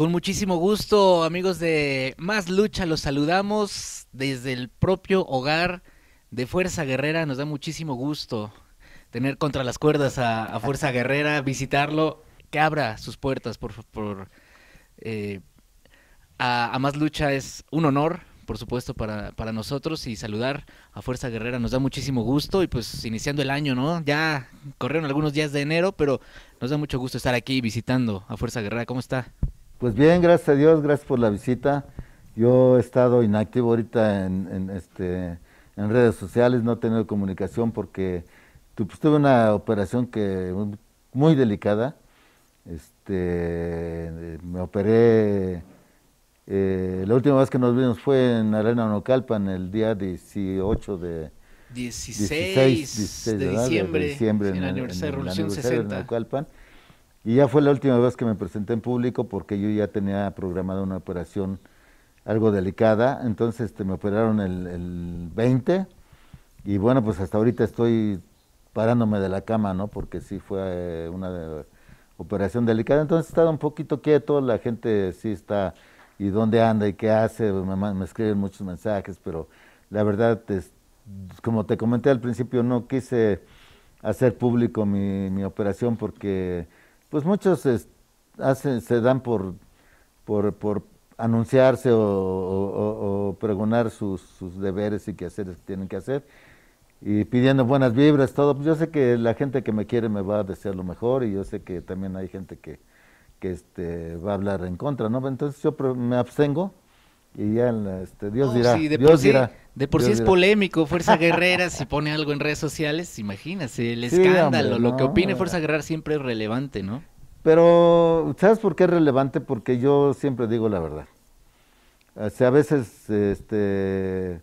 Con muchísimo gusto, amigos de Más Lucha, los saludamos desde el propio hogar de Fuerza Guerrera. Nos da muchísimo gusto tener contra las cuerdas a, Fuerza Guerrera, visitarlo, que abra sus puertas por, favor, eh, a, Más Lucha es un honor, por supuesto, para, para nosotros y saludar a Fuerza Guerrera nos da muchísimo gusto y pues iniciando el año, ¿no? Ya corrieron algunos días de enero, pero nos da mucho gusto estar aquí visitando a Fuerza Guerrera. ¿Cómo está? Pues bien, gracias a Dios, gracias por la visita. Yo he estado inactivo ahorita en, este, en redes sociales, no he tenido comunicación porque pues, tuve una operación que muy delicada. Este, me operé, eh, la última vez que nos vimos fue en Arena Nocalpan el día 18 de... 16, de, diciembre, en el aniversario de Revolución y ya fue la última vez que me presenté en público porque yo ya tenía programada una operación algo delicada, entonces este, me operaron el, el 20 y bueno, pues hasta ahorita estoy parándome de la cama, ¿no? Porque sí fue eh, una eh, operación delicada, entonces he estado un poquito quieto, la gente sí está, ¿y dónde anda y qué hace? Me, escriben muchos mensajes, pero la verdad, como te comenté al principio, no quise hacer público mi, mi operación porque pues muchos hacen, se dan por, por, anunciarse o, pregonar sus, deberes y quehaceres que tienen que hacer y pidiendo buenas vibras, todo. Pues yo sé que la gente que me quiere me va a desear lo mejor y yo sé que también hay gente que, que este, va a hablar en contra, ¿no? Entonces yo me abstengo y ya este, Dios oh, dirá. dirá. De por sí es polémico, Fuerza Guerrera, si pone algo en redes sociales, imagínese, el escándalo, lo que opine Fuerza Guerrera siempre es relevante, ¿no? Pero, ¿sabes por qué es relevante? Porque yo siempre digo la verdad. O sea, a veces este,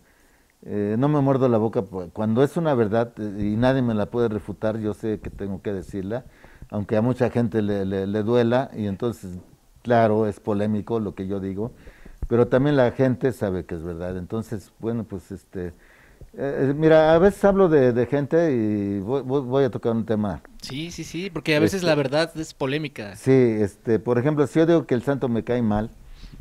eh, no me muerdo la boca. Pues, cuando es una verdad eh, y nadie me la puede refutar, yo sé que tengo que decirla, aunque a mucha gente le duela, y entonces, claro, es polémico lo que yo digo pero también la gente sabe que es verdad. Entonces, bueno, pues este... Eh, eh, mira, a veces hablo de, gente y voy, a tocar un tema. Sí, sí, sí, porque a veces la este, verdad es polémica. Sí, este, por ejemplo, si yo digo que el santo me cae mal,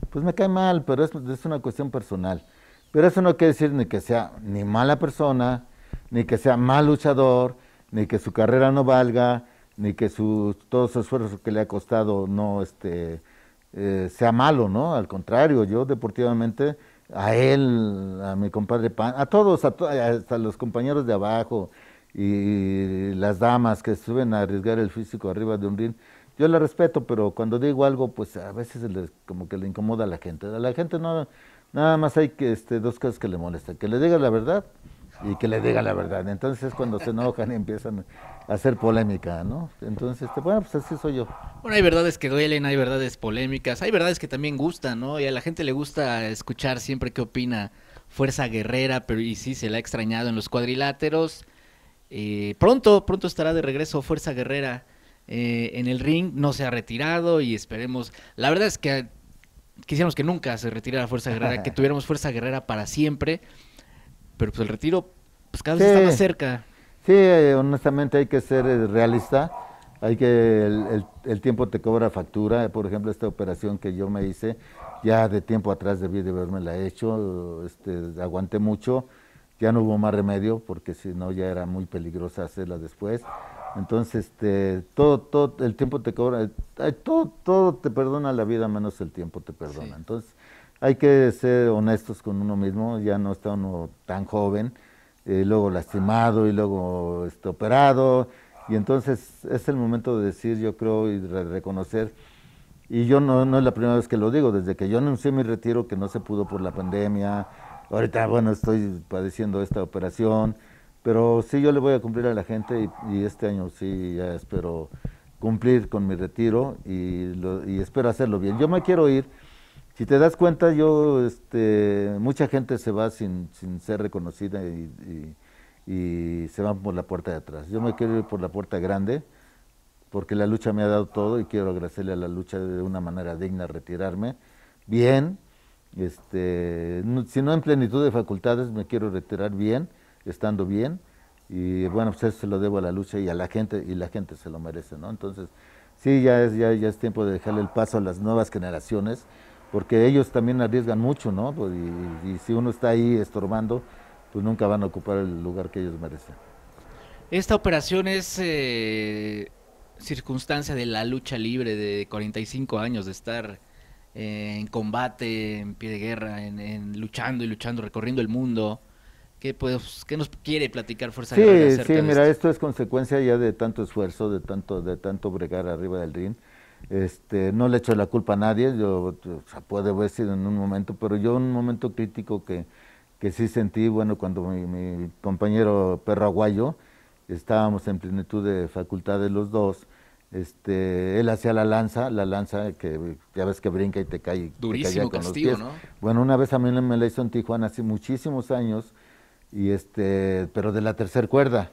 pues me cae mal, pero es, es una cuestión personal. Pero eso no quiere decir ni que sea ni mala persona, ni que sea mal luchador, ni que su carrera no valga, ni que su, todos esfuerzos que le ha costado no, este, eh, sea malo, ¿no? Al contrario, yo deportivamente a él, a mi compadre Pan, a todos, a hasta los compañeros de abajo y las damas que suben a arriesgar el físico arriba de un ring, yo la respeto, pero cuando digo algo, pues a veces como que le incomoda a la gente. A la gente no, nada más hay que este, dos cosas que le molestan, que le diga la verdad y que le diga la verdad. Entonces es cuando se enojan y empiezan hacer polémica, ¿no? Entonces, este, bueno, pues así soy yo. Bueno, hay verdades que duelen, hay verdades polémicas, hay verdades que también gustan, ¿no? Y a la gente le gusta escuchar siempre qué opina Fuerza Guerrera, pero y sí se la ha extrañado en los cuadriláteros. Eh, pronto, pronto estará de regreso Fuerza Guerrera eh, en el ring, no se ha retirado y esperemos. La verdad es que quisiéramos que nunca se retirara Fuerza Guerrera, que tuviéramos Fuerza Guerrera para siempre, pero pues el retiro pues cada vez está más cerca. Sí, eh, honestamente hay que ser eh, realista. Hay que el, tiempo te cobra factura. Por ejemplo, esta operación que yo me hice, ya de tiempo atrás debí de haberme la hecho. Este, aguanté mucho. Ya no hubo más remedio porque si no ya era muy peligrosa hacerla después. Entonces, este, todo, todo, el tiempo te cobra, eh, todo, todo te perdona la vida menos el tiempo te perdona. Entonces, hay que ser honestos con uno mismo. Ya no está uno tan joven eh, luego lastimado y luego este, operado. Y entonces es el momento de decir, yo creo, y reconocer. Y yo no, no es la primera vez que lo digo, desde que yo anuncié mi retiro, que no se pudo por la pandemia, ahorita, bueno, estoy padeciendo esta operación, pero sí yo le voy a cumplir a la gente y, este año sí ya espero cumplir con mi retiro y, y espero hacerlo bien. Yo me quiero ir si te das cuenta, yo, este, mucha gente se va sin, sin ser reconocida y, se va por la puerta de atrás. Yo me quiero ir por la puerta grande porque la lucha me ha dado todo y quiero agradecerle a la lucha de una manera digna, retirarme bien, este, si no en plenitud de facultades, me quiero retirar bien, estando bien, y bueno, pues eso se lo debo a la lucha y a la gente, y la gente se lo merece, ¿no? Entonces, sí, ya es, ya, ya es tiempo de dejarle el paso a las nuevas generaciones, porque ellos también arriesgan mucho, ¿no? Pues, y, si uno está ahí estorbando, pues nunca van a ocupar el lugar que ellos merecen. Esta operación es eh, circunstancia de la lucha libre de 45 años, de estar eh, en combate, en pie de guerra, en, luchando y luchando, recorriendo el mundo. ¿Qué, pues, ¿qué nos quiere platicar Fuerza sí, Sí, mira, esto? esto? es consecuencia ya de tanto esfuerzo, de tanto, de tanto bregar arriba del ring este, no le echo la culpa a nadie, yo puede haber sido en un momento, pero yo en un momento crítico que, que sí sentí, bueno, cuando mi, compañero Perro Aguayo, estábamos en plenitud de facultad de los dos, este, él hacía la lanza, la lanza que ya ves que brinca y te cae. Durísimo castigo, ¿no? Bueno, una vez a mí me la hizo en Tijuana hace muchísimos años, y este, pero de la tercera cuerda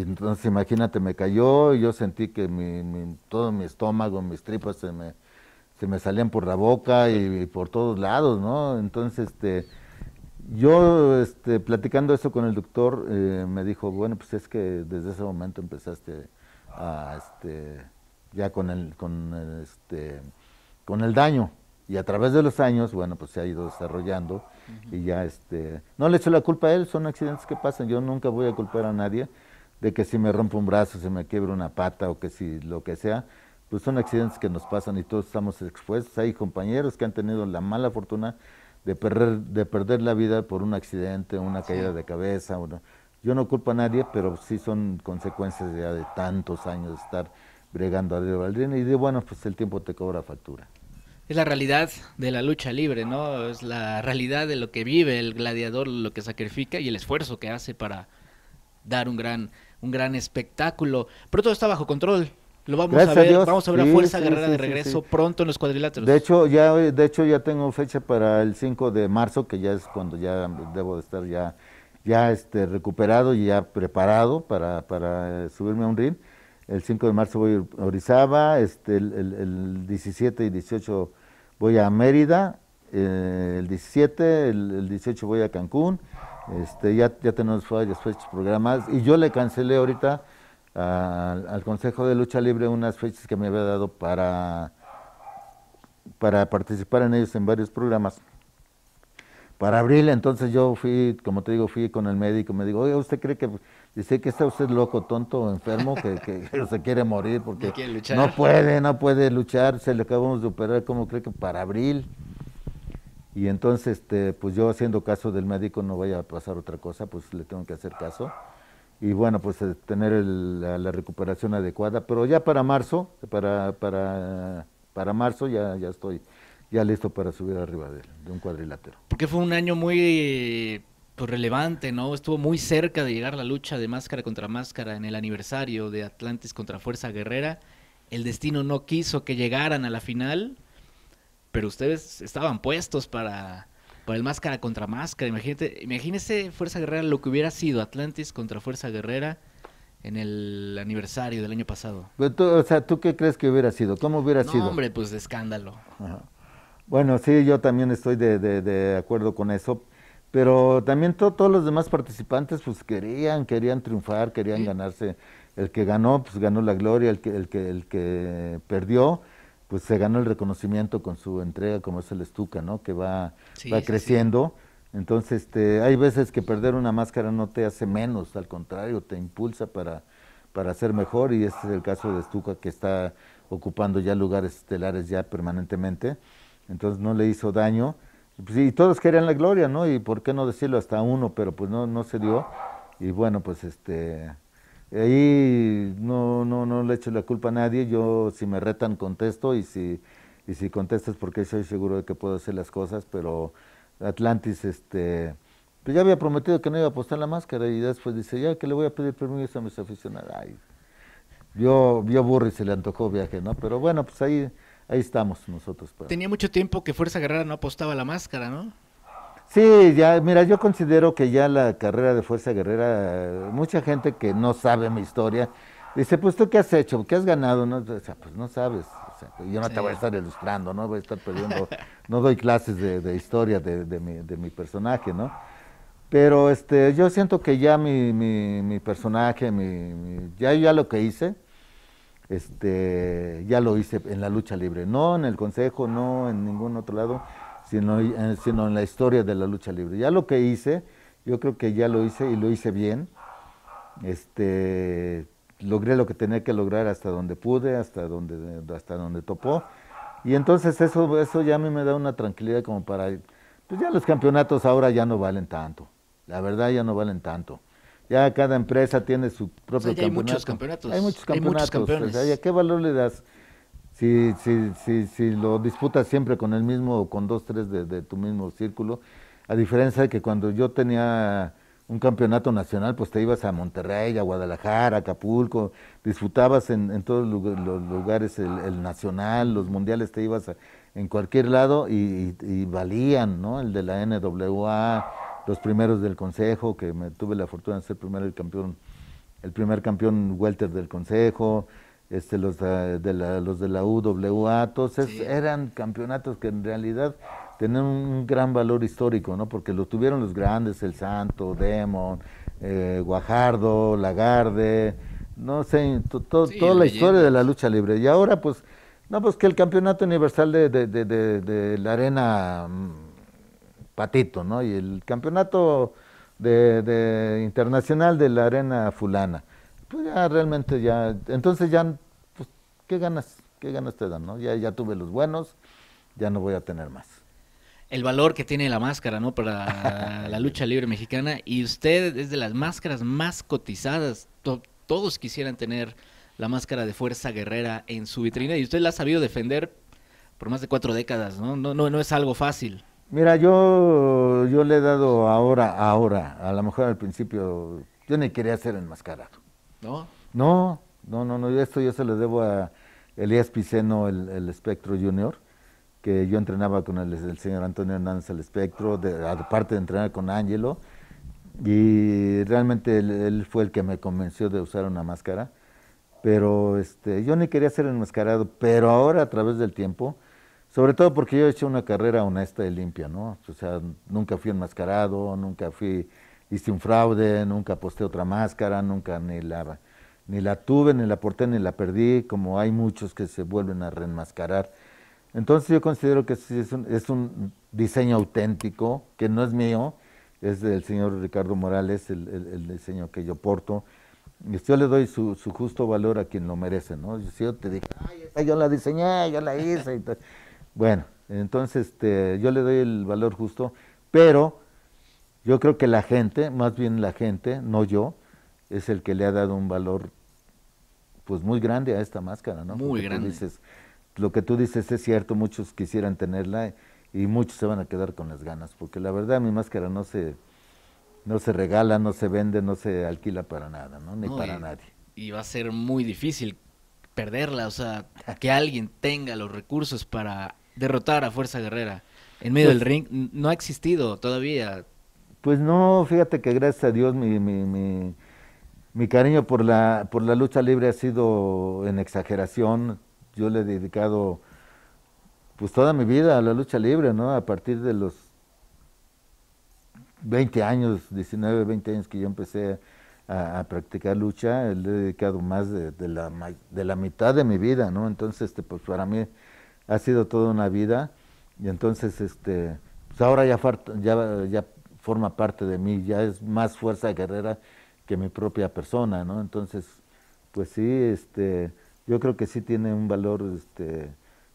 entonces imagínate, me cayó y yo sentí que mi, todo mi estómago, mis tripas se me, salían por la boca y, por todos lados, ¿no? Entonces, este, yo este, platicando eso con el doctor, eh, me dijo, bueno, pues es que desde ese momento empezaste este, ya con el, con este, daño. Y a través de los años, bueno, pues se ha ido desarrollando y ya, este, no le echo la culpa a él, son accidentes que pasan, yo nunca voy a culpar a nadie de que si me rompo un brazo, se me quiebra una pata o que si lo que sea, pues son accidentes que nos pasan y todos estamos expuestos. Hay compañeros que han tenido la mala fortuna de perder, de perder la vida por un accidente, una caída de cabeza. Yo no culpo a nadie, pero sí son consecuencias ya de tantos años de estar bregando arriba al y de bueno, pues el tiempo te cobra factura. Es la realidad de la lucha libre, ¿no? Es la realidad de lo que vive el gladiador, lo que sacrifica y el esfuerzo que hace para dar un gran un gran espectáculo. Pero todo está bajo control. Lo vamos a ver, vamos a ver Fuerza Guerrera de regreso pronto en los cuadriláteros. De hecho, ya de hecho ya tengo fecha para el 5 de marzo, que ya es cuando ya debo de estar ya ya este recuperado y ya preparado para, eh, subirme a un ring. El 5 de marzo voy a Orizaba, este el, 17 y 18 voy a Mérida, eh, el 17, el, el 18 voy a Cancún, este, ya, ya tenemos varias fechas programadas y yo le cancelé ahorita al Consejo de Lucha Libre unas fechas que me había dado para, para participar en ellos en varios programas. Para abril, entonces yo fui, como te digo, fui con el médico, me digo, oye, ¿usted cree que, dice que está usted loco, tonto, enfermo, que, que, se quiere morir porque no puede, no puede luchar, se le acabamos de operar, ¿cómo cree que para abril? Y entonces, este, pues yo haciendo caso del médico, no vaya a pasar otra cosa, pues le tengo que hacer caso. Y bueno, pues eh, tener la, recuperación adecuada. Pero ya para marzo, para, para, para marzo ya, ya estoy ya listo para subir arriba de, un cuadrilátero. Porque fue un año muy pues, relevante, ¿no? Estuvo muy cerca de llegar la lucha de máscara contra máscara en el aniversario de Atlantis contra Fuerza Guerrera. El destino no quiso que llegaran a la final pero ustedes estaban puestos para, para el máscara contra máscara. Imagínate, imagínese Fuerza Guerrera lo que hubiera sido Atlantis contra Fuerza Guerrera en el aniversario del año pasado. o sea, ¿tú qué crees que hubiera sido? ¿Cómo hubiera no, sido? Hombre, pues de escándalo. Bueno, sí, yo también estoy de, de, acuerdo con eso. Pero también todos los demás participantes pues querían, querían triunfar, querían ganarse. El que ganó, pues ganó la gloria, el que, el que, el que perdió, pues se ganó el reconocimiento con su entrega como es el estuca, ¿no? Que va, va creciendo. Entonces, este, hay veces que perder una máscara no te hace menos, al contrario, te impulsa para, para ser mejor y este es el caso de estuca que está ocupando ya lugares estelares ya permanentemente. Entonces no le hizo daño. Pues, y todos querían la gloria, ¿no? Y por qué no decirlo hasta uno, pero pues no, no se dio. Y bueno, pues este Ahí no, no, no le echo la culpa a nadie, yo si me retan contesto y si, y si contestas porque soy seguro de que puedo hacer las cosas, pero Atlantis, este, pues ya había prometido que no iba a apostar la máscara y después dice, ya que le voy a pedir permiso a mis aficionados. Ay, vio, vio burro y se le antojó viaje, ¿no? Pero bueno, pues ahí, ahí estamos nosotros. Tenía mucho tiempo que Fuerza Guerrera no apostaba la máscara, ¿no? Sí, ya, mira, yo considero que ya la carrera de Fuerza Guerrera, mucha gente que no sabe mi historia, dice, pues tú qué has hecho, qué has ganado, ¿no? pues no sabes, pues, yo no te voy a estar ilustrando, no voy a estar perdiendo, no doy clases de, historia de, mi, personaje, ¿no? Pero este, yo siento que ya mi, personaje, ya, ya lo que hice, este, ya lo hice en la lucha libre, no en el consejo, no en ningún otro lado sino, eh, sino en la historia de la lucha libre. Ya lo que hice, yo creo que ya lo hice y lo hice bien. Este, logré lo que tenía que lograr hasta donde pude, hasta donde, hasta donde topó. Y entonces eso, eso ya a mí me da una tranquilidad como para, pues ya los campeonatos ahora ya no valen tanto, la verdad ya no valen tanto. Ya cada empresa tiene su propio campeonato. Hay muchos campeonatos. Hay muchos campeonatos. ¿Qué valor le das? Si, si, si, si lo disputas siempre con el mismo con dos, tres de, tu mismo círculo, a diferencia de que cuando yo tenía un campeonato nacional, pues te ibas a Monterrey, a Guadalajara, a Acapulco, disputabas en, todos los lugares el, nacional, los mundiales te ibas en cualquier lado y, valían, ¿no? El de la NWA, los primeros del consejo, que me tuve la fortuna de ser primero el campeón, el primer campeón welter del consejo, este, los, ah, de la, los de la UWA, entonces eran campeonatos que en realidad tenían un gran valor histórico, ¿no? Porque lo tuvieron los grandes, El Santo, Demon, eh, Guajardo, Lagarde, no sé, toda la historia de la lucha libre. Y ahora, pues, no, pues que el campeonato universal de, de, de, de la arena mm, Patito, ¿no? Y el campeonato de internacional de la arena fulana pues ya realmente ya, entonces ya ¿qué ganas? ¿Qué ganas te dan? ¿no? Ya, ya tuve los buenos, ya no voy a tener más. El valor que tiene la máscara, ¿no? Para la lucha libre mexicana. Y usted es de las máscaras más cotizadas. todos quisieran tener la máscara de fuerza guerrera en su vitrina. Y usted la ha sabido defender por más de cuatro décadas, ¿no? No, no, no es algo fácil. Mira, yo, yo le he dado ahora, ahora, a lo mejor al principio, yo ni quería ser enmascarado. ¿No? No, no, no, no, esto yo se lo debo a Elías Piceno, el, el espectro junior, que yo entrenaba con el, señor Antonio Hernández el espectro, aparte de entrenar con Ángelo, y realmente él, fue el que me convenció de usar una máscara, pero este, yo ni quería ser enmascarado, pero ahora a través del tiempo, sobre todo porque yo he hecho una carrera honesta y limpia, ¿no? O sea, nunca fui enmascarado, nunca fui, hice un fraude, nunca aposté otra máscara, nunca ni ni la tuve, ni la porté, ni la perdí, como hay muchos que se vuelven a reenmascarar. Entonces yo considero que es un, es un diseño auténtico, que no es mío, es del señor Ricardo Morales, el, diseño que yo porto. yo le doy su, justo valor a quien lo merece, ¿no? Si yo te digo, Ay, yo la diseñé, yo la hice. bueno, entonces este, yo le doy el valor justo, pero yo creo que la gente, más bien la gente, no yo, es el que le ha dado un valor pues muy grande a esta máscara, ¿no? Muy grande. lo que tú dices es cierto, muchos quisieran tenerla y muchos se van a quedar con las ganas, porque la verdad mi máscara no se, no se regala, no se vende, no se alquila para nada, ¿no? Ni para nadie. Y va a ser muy difícil perderla, o sea, que alguien tenga los recursos para derrotar a Fuerza Guerrera en medio del pues ring, no ha existido todavía. Pues no, fíjate que gracias a Dios mi, mi, mi mi cariño por la, por la lucha libre ha sido en exageración. Yo le he dedicado pues toda mi vida a la lucha libre, ¿no? A partir de los 20 años, 19, 20 años que yo empecé a, practicar lucha, le he dedicado más de, la, de la mitad de mi vida, ¿no? Entonces, este, pues para mí ha sido toda una vida y entonces, este, pues, ahora ya, ya forma parte de mí, ya es más fuerza guerrera que mi propia persona, ¿no? Entonces, pues sí, este, yo creo que sí tiene un valor, este,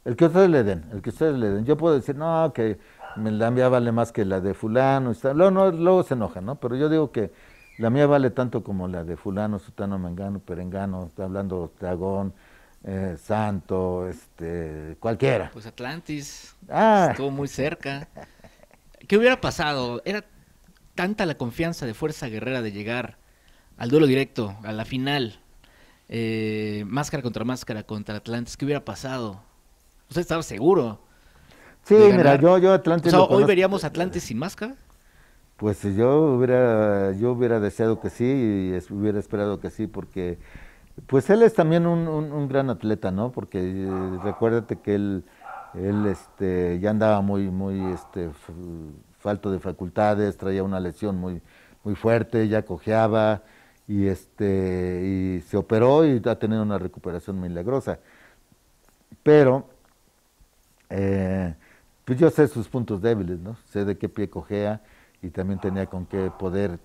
el que ustedes le den, el que ustedes le den. Yo puedo decir, no, que la mía vale más que la de fulano, y luego, luego se enojan, ¿no? Pero yo digo que la mía vale tanto como la de fulano, sutano, mengano, perengano, está hablando dragón, eh, santo, este, cualquiera. Pues Atlantis, ah. estuvo muy cerca. ¿Qué hubiera pasado? Era tanta la confianza de Fuerza Guerrera de llegar al duelo directo, a la final, eh, máscara contra máscara contra Atlantis, ¿qué hubiera pasado? Usted estaba seguro. Sí, mira, yo, yo Atlantis. hoy veríamos Atlantis sin máscara. Pues eh, yo hubiera, yo hubiera deseado que sí y hubiera esperado que sí, porque pues él es también un, gran atleta, ¿no? Porque eh, recuérdate que él, él este, ya andaba muy, muy este, falto de facultades, traía una lesión muy, muy fuerte, ya cojeaba, y, este, y se operó y ha tenido una recuperación milagrosa. Pero, eh, pues yo sé sus puntos débiles, ¿no? Sé de qué pie cojea y también tenía con qué poder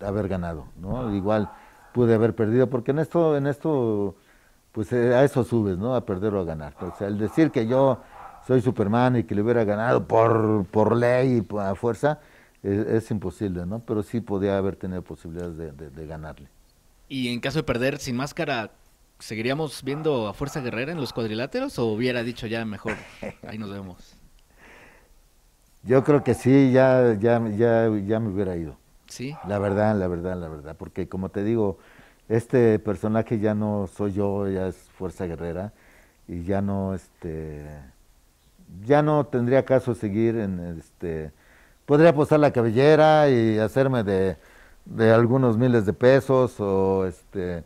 haber ganado, ¿no? Igual pude haber perdido, porque en esto, en esto, pues eh, a eso subes, ¿no? A perder o a ganar. O sea, el decir que yo soy Superman y que le hubiera ganado por, por ley y a fuerza, es, imposible, ¿no? Pero sí podía haber tenido posibilidades de, ganarle. Y en caso de perder sin máscara, ¿seguiríamos viendo a Fuerza Guerrera en los cuadriláteros o hubiera dicho ya mejor, ahí nos vemos? Yo creo que sí, ya, ya, ya, ya me hubiera ido. Sí. La verdad, la verdad, la verdad. Porque como te digo, este personaje ya no soy yo, ya es Fuerza Guerrera y ya no este ya no tendría caso seguir en este podría apostar la cabellera y hacerme de, algunos miles de pesos o este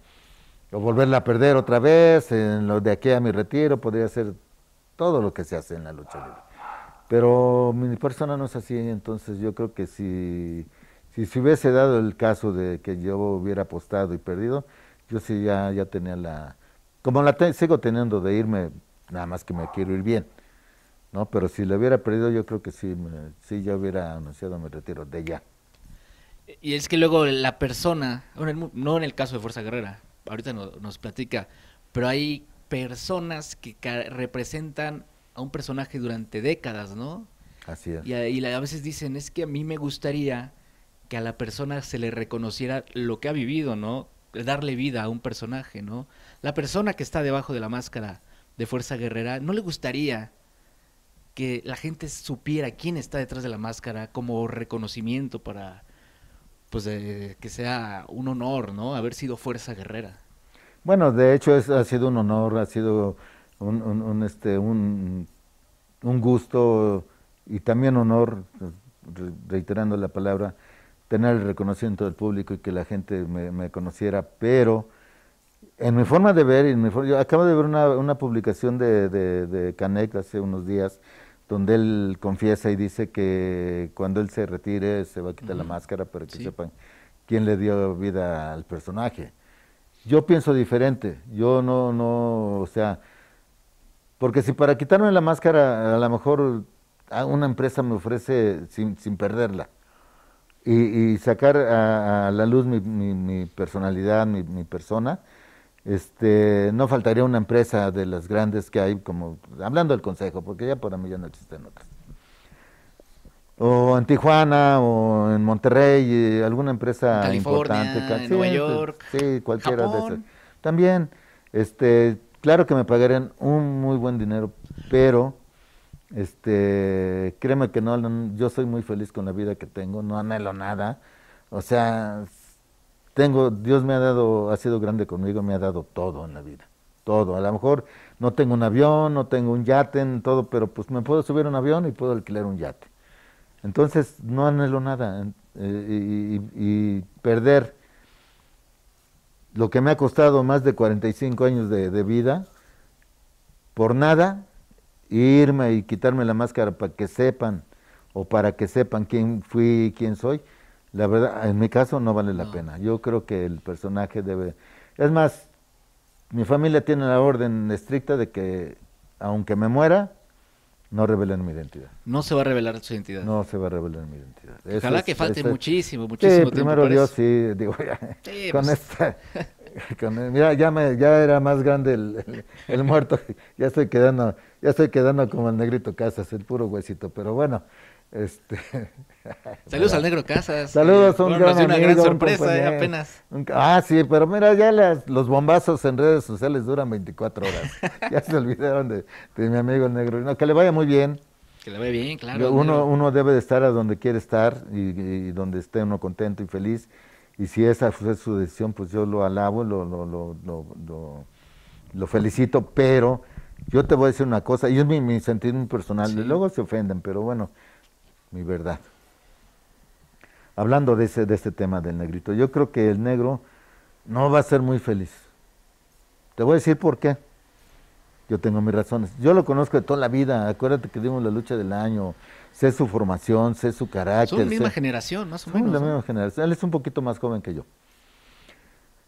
o volverla a perder otra vez en lo de aquí a mi retiro podría hacer todo lo que se hace en la lucha libre pero mi persona no es así entonces yo creo que si se hubiese dado el caso de que yo hubiera apostado y perdido yo sí ya ya tenía la como la sigo teniendo de irme nada más que me quiero ir bien ¿no? Pero si le hubiera perdido, yo creo que sí, me, ya hubiera anunciado mi retiro de ya. Y es que luego la persona, no en el caso de Fuerza Guerrera, ahorita nos platica, pero hay personas que representan a un personaje durante décadas, ¿no? Así es. Y y a veces dicen, es que a mí me gustaría que a la persona se le reconociera lo que ha vivido, ¿no? Darle vida a un personaje, ¿no? La persona que está debajo de la máscara de Fuerza Guerrera, ¿no le gustaría que la gente supiera quién está detrás de la máscara como reconocimiento para pues que sea un honor, ¿no? Haber sido fuerza guerrera. Bueno, de hecho es, ha sido un honor, ha sido un, este, un, un, gusto y también honor, reiterando la palabra, tener el reconocimiento del público y que la gente me, conociera, pero en mi forma de ver, en mi yo acabo de ver una, una publicación de, de, de hace unos días, donde él confiesa y dice que cuando él se retire se va a quitar la máscara para que sepan quién le dio vida al personaje. Yo pienso diferente, yo no, no, o sea, porque si para quitarme la máscara a lo mejor ah, una empresa me ofrece sin, sin perderla y, sacar a, la luz mi, personalidad, mi persona, este, no faltaría una empresa de las grandes que hay, como hablando del Consejo, porque ya para mí ya no existen otras. O en Tijuana, o en Monterrey, alguna empresa importante. En Nueva York. Sí, cualquiera de esas. También, este, claro que me pagarían un muy buen dinero, pero este, créeme que no, yo soy muy feliz con la vida que tengo, no anhelo nada. O sea, tengo, Dios me ha dado, ha sido grande conmigo, me ha dado todo en la vida, todo. A lo mejor no tengo un avión, no tengo un yate, todo, pero pues me puedo subir un avión y puedo alquilar un yate. Entonces no anhelo nada eh, y, perder lo que me ha costado más de 45 años de vida por nada, irme y quitarme la máscara para que sepan o para que sepan quién fui, quién soy la verdad, en mi caso no vale la pena. Yo creo que el personaje debe... Es más, mi familia tiene la orden estricta de que, aunque me muera, no revelen mi identidad. No se va a revelar su identidad. No se va a revelar mi identidad. Ojalá que falte muchísimo, muchísimo tiempo Primero Dios, sí, digo, ya, con pues. esta... mira, ya, me, ya era más grande el, muerto, ya estoy quedando, ya estoy quedando como el negrito Casas, el puro huesito, pero bueno, este... Saludos al Negro Casas. Saludos, un gran una gran sorpresa, eh, apenas. Ah, sí, pero mira, ya los bombazos en redes sociales duran 24 horas. ya se olvidaron de, mi amigo el Negro. No, que le vaya muy bien. Que le vaya bien, claro. Uno, uno debe de estar a donde quiere estar y, donde esté uno contento y feliz. Y si esa fue su decisión, pues yo lo alabo, lo, lo, lo, lo, felicito, pero yo te voy a decir una cosa, y es mi, mi sentir personal, y luego se ofenden, pero bueno, mi verdad. Hablando de, ese, de este tema del negrito, yo creo que el negro no va a ser muy feliz. Te voy a decir por qué. Yo tengo mis razones. Yo lo conozco de toda la vida. Acuérdate que dimos la lucha del año. Sé su formación, sé su carácter. Son la misma generación, más o la misma generación. Él es un poquito más joven que yo.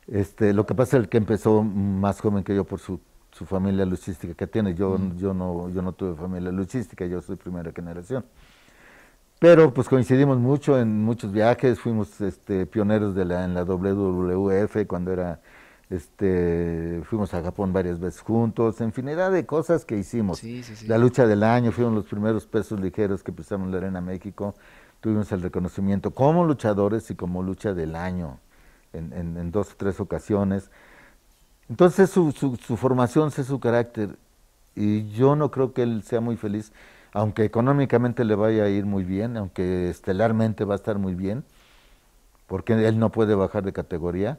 Este, lo que pasa es que empezó más joven que yo por su, familia luchística que tiene. Yo, yo, no, yo no tuve familia luchística, yo soy primera generación. Pero pues coincidimos mucho en muchos viajes, fuimos este, pioneros de la, en la WWF cuando era, este, fuimos a Japón varias veces juntos, infinidad de cosas que hicimos. La lucha del año, fuimos los primeros pesos ligeros que pisamos la Arena México, tuvimos el reconocimiento como luchadores y como lucha del año en, en, dos o tres ocasiones. Entonces su, su formación es su carácter y yo no creo que él sea muy feliz aunque económicamente le vaya a ir muy bien, aunque estelarmente va a estar muy bien, porque él no puede bajar de categoría,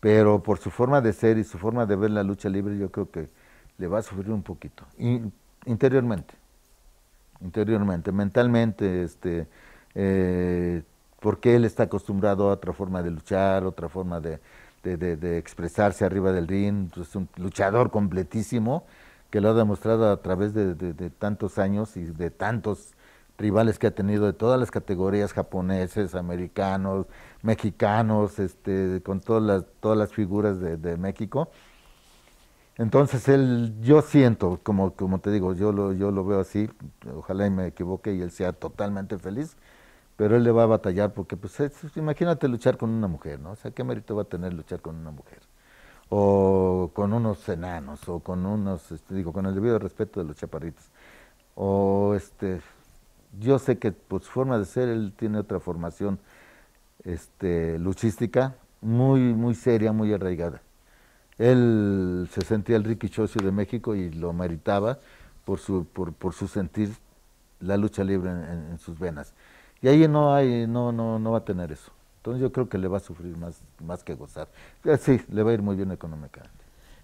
pero por su forma de ser y su forma de ver la lucha libre, yo creo que le va a sufrir un poquito, interiormente, interiormente, mentalmente, este, eh, porque él está acostumbrado a otra forma de luchar, otra forma de, de, de expresarse arriba del ring, es pues, un luchador completísimo, que lo ha demostrado a través de, tantos años y de tantos rivales que ha tenido de todas las categorías, japoneses, americanos, mexicanos, este, con todas las, todas las figuras de, México. Entonces él, yo siento, como, como te digo, yo lo, yo lo veo así, ojalá y me equivoque y él sea totalmente feliz, pero él le va a batallar porque, pues, imagínate luchar con una mujer, ¿no? O sea, ¿qué mérito va a tener luchar con una mujer? o con unos enanos, o con unos, este, digo, con el debido respeto de los chaparritos. O este, yo sé que por pues, su forma de ser, él tiene otra formación este, luchística muy, muy seria, muy arraigada. Él se sentía el Ricky Chocio de México y lo meritaba por su, por, su sentir la lucha libre en sus venas. Y ahí no hay, no, no, no va a tener eso. Entonces yo creo que le va a sufrir más, más que gozar. Eh, sí, le va a ir muy bien económicamente.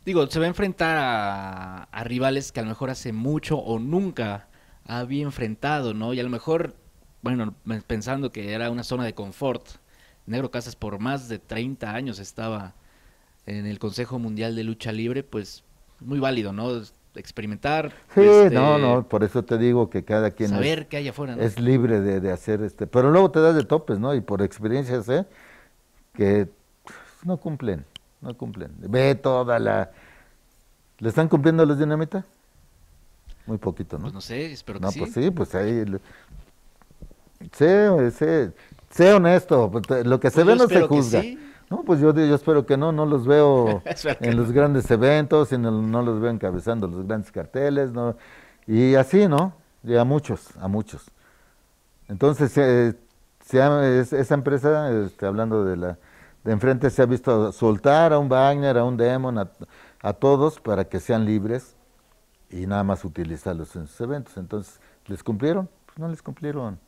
Digo, se va a enfrentar a, a, rivales que a lo mejor hace mucho o nunca había enfrentado, ¿no? Y a lo mejor, bueno, pensando que era una zona de confort, Negro Casas por más de 30 años estaba en el Consejo Mundial de Lucha Libre, pues muy válido, ¿no? experimentar. Sí, no, este, no, por eso te digo que cada quien saber que hay afuera, es libre de, de, hacer este, pero luego te das de topes, ¿no? Y por experiencias, ¿eh? que pues, no cumplen, no cumplen. Ve toda la, ¿le están cumpliendo los dinamita? Muy poquito, ¿no? Pues no sé, espero no, pues sí. pues ahí, sé, sé, sé honesto, pues, lo que se pues ve no se juzga. Sí. No, pues yo, yo espero que no, no los veo en los grandes eventos, en no los veo encabezando los grandes carteles, no, y así, ¿no? Y a muchos, a muchos. Entonces, se esa empresa, este, hablando de la de enfrente, se ha visto soltar a un Wagner, a un Demon, a, a todos para que sean libres y nada más utilizarlos en sus eventos. Entonces, ¿les cumplieron? Pues no les cumplieron.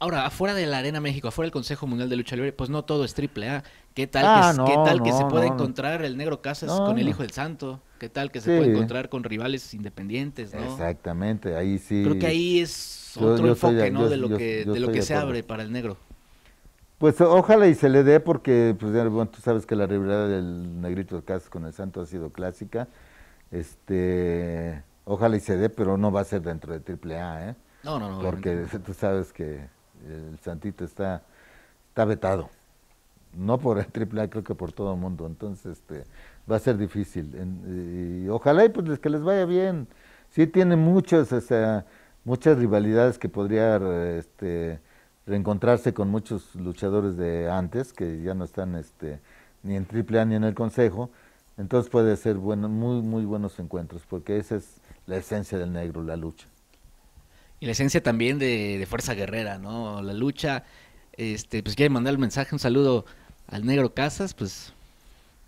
Ahora, afuera de la Arena México, afuera del Consejo Mundial de Lucha Libre, pues no todo es triple A. ¿Qué tal, que, ah, ¿qué tal que se puede encontrar el Negro Casas con el Hijo del Santo? ¿Qué tal que se puede encontrar con rivales independientes? Exactamente, ahí sí. Creo que ahí es otro enfoque, de, lo que, se abre para el negro. Pues ojalá y se le dé, porque pues, tú sabes que la rivalidad del Negrito Casas con el Santo ha sido clásica. Este, ojalá y se dé, pero no va a ser dentro de triple ¿eh? No, no, no. Porque tú sabes que el Santito está, está vetado. No por el AAA, creo que por todo el mundo. Entonces, este, va a ser difícil. y ojalá y pues que les vaya bien. Sí tiene muchos, muchas rivalidades que podría este, reencontrarse con muchos luchadores de antes, que ya no están este, ni en AAA ni en el Consejo. Entonces puede ser bueno, muy, muy buenos encuentros, porque esa es la esencia del negro, la lucha. Y la esencia también de, Fuerza Guerrera, ¿no? La lucha. Este, pues quiere mandar el mensaje, un saludo al Negro Casas, pues.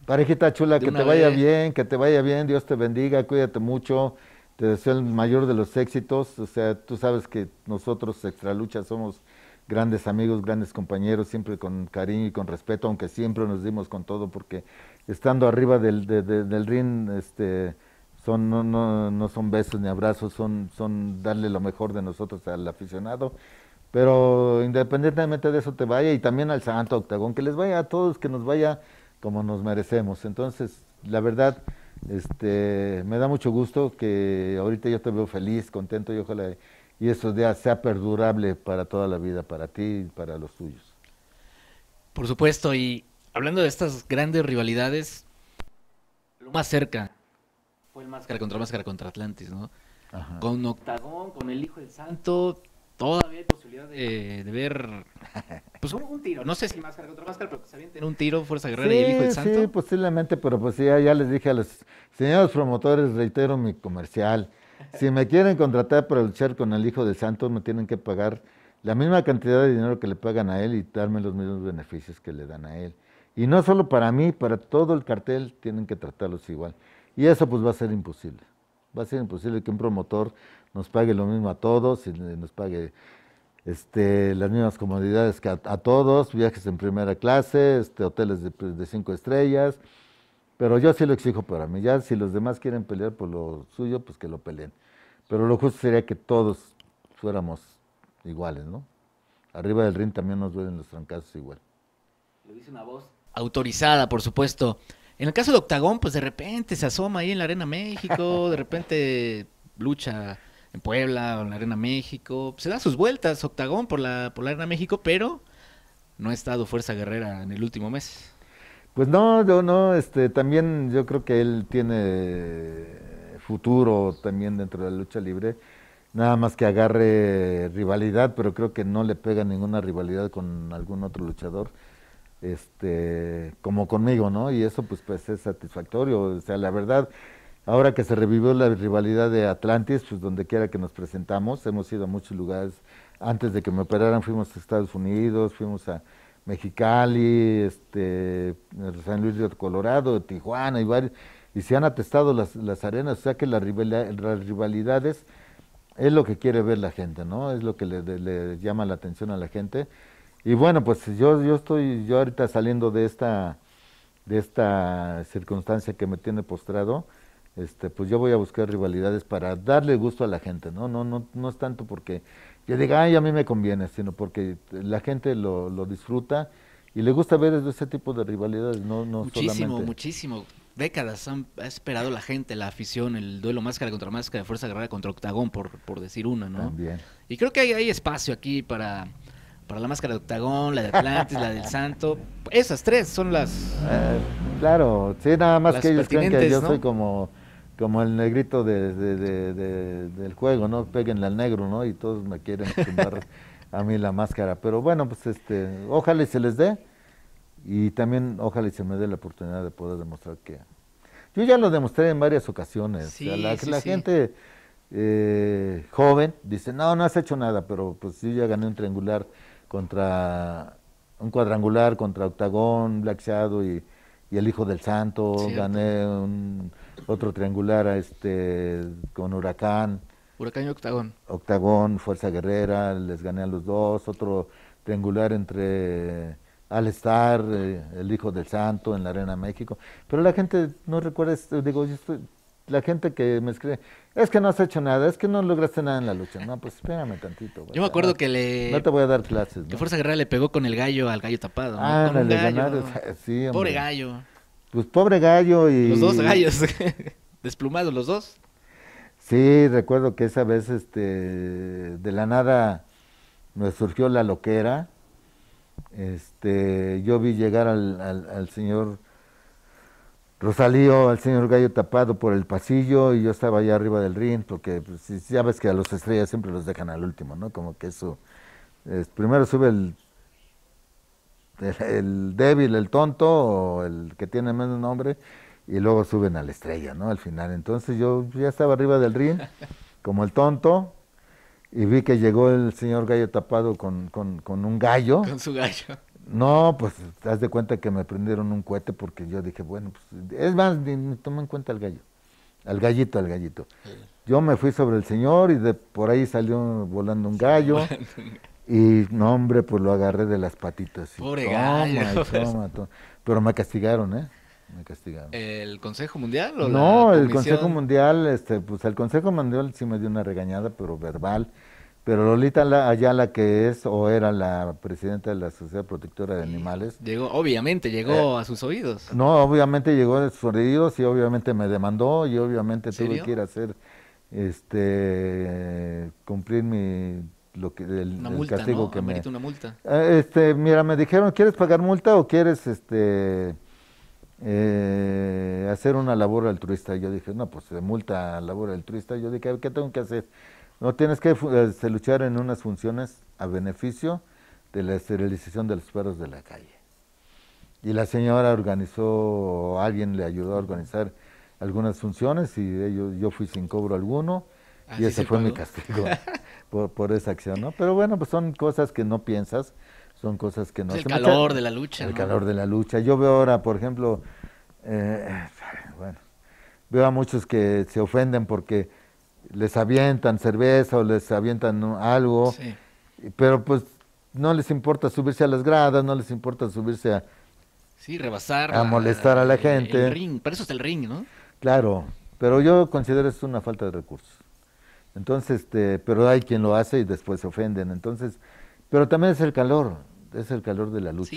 Parejita chula, que te vaya bien, que te vaya bien, Dios te bendiga, cuídate mucho, te deseo el mayor de los éxitos. O sea, tú sabes que nosotros, extra lucha somos grandes amigos, grandes compañeros, siempre con cariño y con respeto, aunque siempre nos dimos con todo, porque estando arriba del, de, del ring, este son no, no, no son besos ni abrazos, son, son darle lo mejor de nosotros al aficionado. Pero independientemente de eso te vaya y también al Santo Octagón, que les vaya a todos, que nos vaya como nos merecemos. Entonces, la verdad, este, me da mucho gusto que ahorita yo te veo feliz, contento y ojalá y estos días sea perdurable para toda la vida, para ti y para los tuyos. Por supuesto, y hablando de estas grandes rivalidades, lo más cerca el máscara contra máscara contra Atlantis, ¿no? Con Octagón, con el Hijo del Santo, todavía hay posibilidad de, ver pues un, tiro, no sé si máscara contra máscara, pero que se un tiro, Fuerza Guerrera y el Hijo del Santo. Sí, posiblemente, pero pues ya, ya les dije a los señores promotores, reitero mi comercial, si me quieren contratar para luchar con el Hijo del Santo, me tienen que pagar la misma cantidad de dinero que le pagan a él y darme los mismos beneficios que le dan a él. Y no solo para mí, para todo el cartel tienen que tratarlos igual. Y eso pues va a ser imposible. Va a ser imposible que un promotor nos pague lo mismo a todos y nos pague este, las mismas comodidades que a, todos, viajes en primera clase, este, hoteles de, cinco estrellas. Pero yo sí lo exijo para mí. Ya si los demás quieren pelear por lo suyo, pues que lo peleen. Pero lo justo sería que todos fuéramos iguales, ¿no? Arriba del ring también nos duelen los trancazos igual. Lo dice una voz autorizada, por supuesto, en el caso de Octagón, pues de repente se asoma ahí en la Arena México, de repente lucha en Puebla o en la Arena México. Se da sus vueltas Octagón por la, por la Arena México, pero no ha estado Fuerza Guerrera en el último mes. Pues no, yo no, este, también yo creo que él tiene futuro también dentro de la lucha libre. Nada más que agarre rivalidad, pero creo que no le pega ninguna rivalidad con algún otro luchador este, como conmigo, ¿no? Y eso pues, pues es satisfactorio. O sea, la verdad, ahora que se revivió la rivalidad de Atlantis, pues donde quiera que nos presentamos, hemos ido a muchos lugares. Antes de que me operaran fuimos a Estados Unidos, fuimos a Mexicali, este, San Luis de Colorado, Tijuana y varios. Y se han atestado las, las arenas, o sea que las, rivalidades es lo que quiere ver la gente, ¿no? Es lo que le llama la atención a la gente. Y bueno, pues yo, yo estoy, yo ahorita saliendo de esta, de esta circunstancia que me tiene postrado, este, pues yo voy a buscar rivalidades para darle gusto a la gente, ¿no? No, no, no es tanto porque yo diga, ay, a mí me conviene, sino porque la gente lo, lo disfruta y le gusta ver ese tipo de rivalidades, no, no muchísimo, Muchísimo, Décadas han, ha esperado la gente, la afición, el duelo máscara contra máscara, fuerza guerrera contra octagón, por, por decir una, ¿no? También. Y creo que hay, hay espacio aquí para para la máscara de Octagón, la de Atlantis, la del Santo. Esas tres son las. Eh, claro, sí, nada más que ellos creen que yo soy como, como el negrito del juego, ¿no? Péguenle al negro, ¿no? Y todos me quieren tumbar a mí la máscara. Pero bueno, pues este, ojalá se les dé. Y también ojalá se me dé la oportunidad de poder demostrar que. Yo ya lo demostré en varias ocasiones. la, gente. Eh, joven, dice, no, no has hecho nada, pero pues yo ya gané un triangular contra un cuadrangular, contra Octagón, Black y, el Hijo del Santo, gané otro triangular a este, con Huracán. Huracán y Octagón. Octagón, Fuerza Guerrera, les gané a los dos, otro triangular entre Al Star, eh, el Hijo del Santo en la Arena México. Pero la gente no recuerda, digo, yo estoy, la gente que me escribe, es que no has hecho nada, es que no lograste nada en la lucha. No, pues espérame tantito. Güey. Yo me acuerdo que le... No te voy a dar clases. Que Fuerza Guerrera le pegó con el gallo al gallo tapado. ¿no? Ah, con el gallo. Sí, hombre. Pobre gallo. Pues pobre gallo y... Los dos gallos. Desplumados los dos. Sí, recuerdo que esa vez este, de la nada me surgió la loquera. Este, yo vi llegar al, al señor Rosalío al señor Gallo tapado por el pasillo y yo estaba allá arriba del ring, porque pues, ya ves que a los estrellas siempre los dejan al último, ¿no? Como que eso. primero sube el, el, débil, el tonto, o el que tiene menos nombre, y luego suben a la estrella, ¿no? Al final. Entonces yo ya estaba arriba del ring, como el tonto, y vi que llegó el señor Gallo tapado con, con, con un gallo. Con su gallo no, pues haz de cuenta que me prendieron un cohete porque yo dije, bueno, pues, es más, toma en cuenta al gallo, al gallito, al gallito. Yo me fui sobre el señor y de por ahí salió volando un gallo. y no, hombre, pues lo agarré de las patitas. Pobre gallo. Pues. Pero me castigaron, ¿eh? Me castigaron. ¿El Consejo Mundial? O no, el Consejo Mundial, este, pues el Consejo Mundial sí me dio una regañada, pero verbal pero Lolita la que es o era la presidenta de la Sociedad Protectora de Animales. Llegó, obviamente, llegó eh, a sus oídos. No, obviamente llegó a sus oídos y obviamente me demandó y obviamente tuve que ir a hacer, este, cumplir mi, lo que, el, castigo que me. una multa. Ah, este, mira, me dijeron, ¿quieres pagar multa o quieres, este, eh, hacer una labor altruista? Yo dije, no, pues de multa, labor altruista. Yo dije, ¿qué tengo que hacer? No tienes que este, luchar en unas funciones a beneficio de la esterilización de los perros de la calle. Y la señora organizó, alguien le ayudó a organizar algunas funciones y ellos, yo fui sin cobro alguno ah, y ese fue mi castigo por, esa acción, ¿no? Pero bueno, pues son cosas que no piensas, son cosas que no... Es pues el calor de la lucha. El calor de la lucha. Yo veo ahora, por ejemplo, eh, bueno, veo a muchos que se ofenden porque les avientan cerveza o les avientan algo, pero pues no les importa subirse a las gradas, no les importa subirse a... Sí, rebasar. A, molestar a la gente. El ring, para eso es el ring, ¿no? Claro, pero yo considero eso una falta de recursos. Entonces, este, pero hay quien lo hace y después se ofenden. Entonces, pero también es el calor, es el calor de la lucha,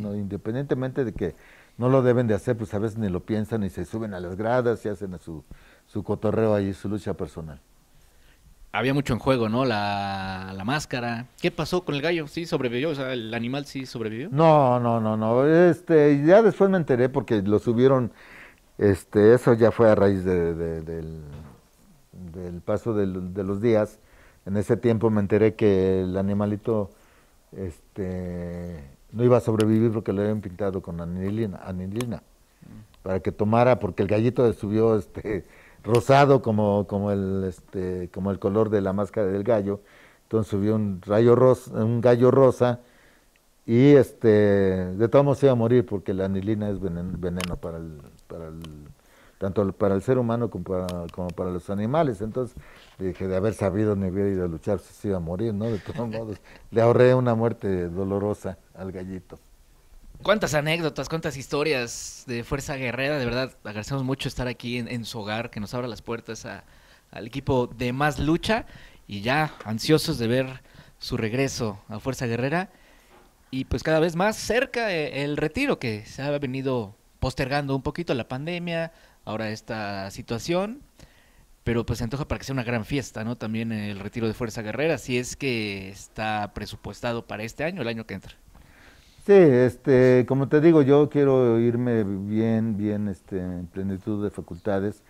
¿no? Independientemente de que no lo deben de hacer, pues a veces ni lo piensan y se suben a las gradas y hacen a su su cotorreo ahí, su lucha personal. Había mucho en juego, ¿no? La, máscara. ¿Qué pasó con el gallo? ¿Sí sobrevivió? O sea, ¿el animal sí sobrevivió? No, no, no, no. Este, ya después me enteré porque lo subieron. Este, eso ya fue a raíz de, del, paso de los días. En ese tiempo me enteré que el animalito este, no iba a sobrevivir porque lo habían pintado con anilina, anilina mm. para que tomara, porque el gallito subió este, rosado como, como, el, este, como el color de la máscara del gallo. Entonces subió un, rayo rosa, un gallo rosa y este, de todos modos se iba a morir porque la anilina es veneno, para, el, para el, tanto para el ser humano como para, como para los animales. Entonces dije, de haber sabido ni hubiera ido a luchar, se iba a morir, ¿no? De todos modos, le ahorré una muerte dolorosa al gallito. Cuántas anécdotas, cuántas historias de Fuerza Guerrera. De verdad, agradecemos mucho estar aquí en, su hogar, que nos abra las puertas al equipo de Más Lucha. Y ya ansiosos de ver su regreso a Fuerza Guerrera. Y pues cada vez más cerca eh, el retiro que se ha venido postergando un poquito la pandemia, ahora esta situación. Pero pues se antoja para que sea una gran fiesta, ¿no? También el retiro de Fuerza Guerrera, si es que está presupuestado para este año, el año que entra. Sí, este, como te digo, yo quiero irme bien, bien, este, en plenitud de facultades.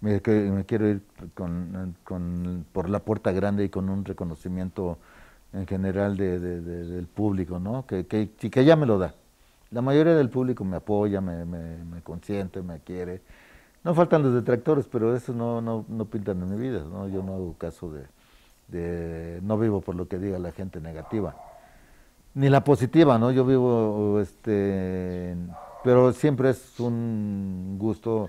Me, quiero ir con, por la puerta grande y con un reconocimiento en general del público, ¿no? Que, que, ya me lo da. La mayoría del público me apoya, me, me consiente, me quiere. No faltan los detractores, pero eso no, no, no pintan en mi vida, ¿no? Yo no hago caso de, no vivo por lo que diga la gente negativa ni la positiva, ¿no? Yo vivo, este, pero siempre es un gusto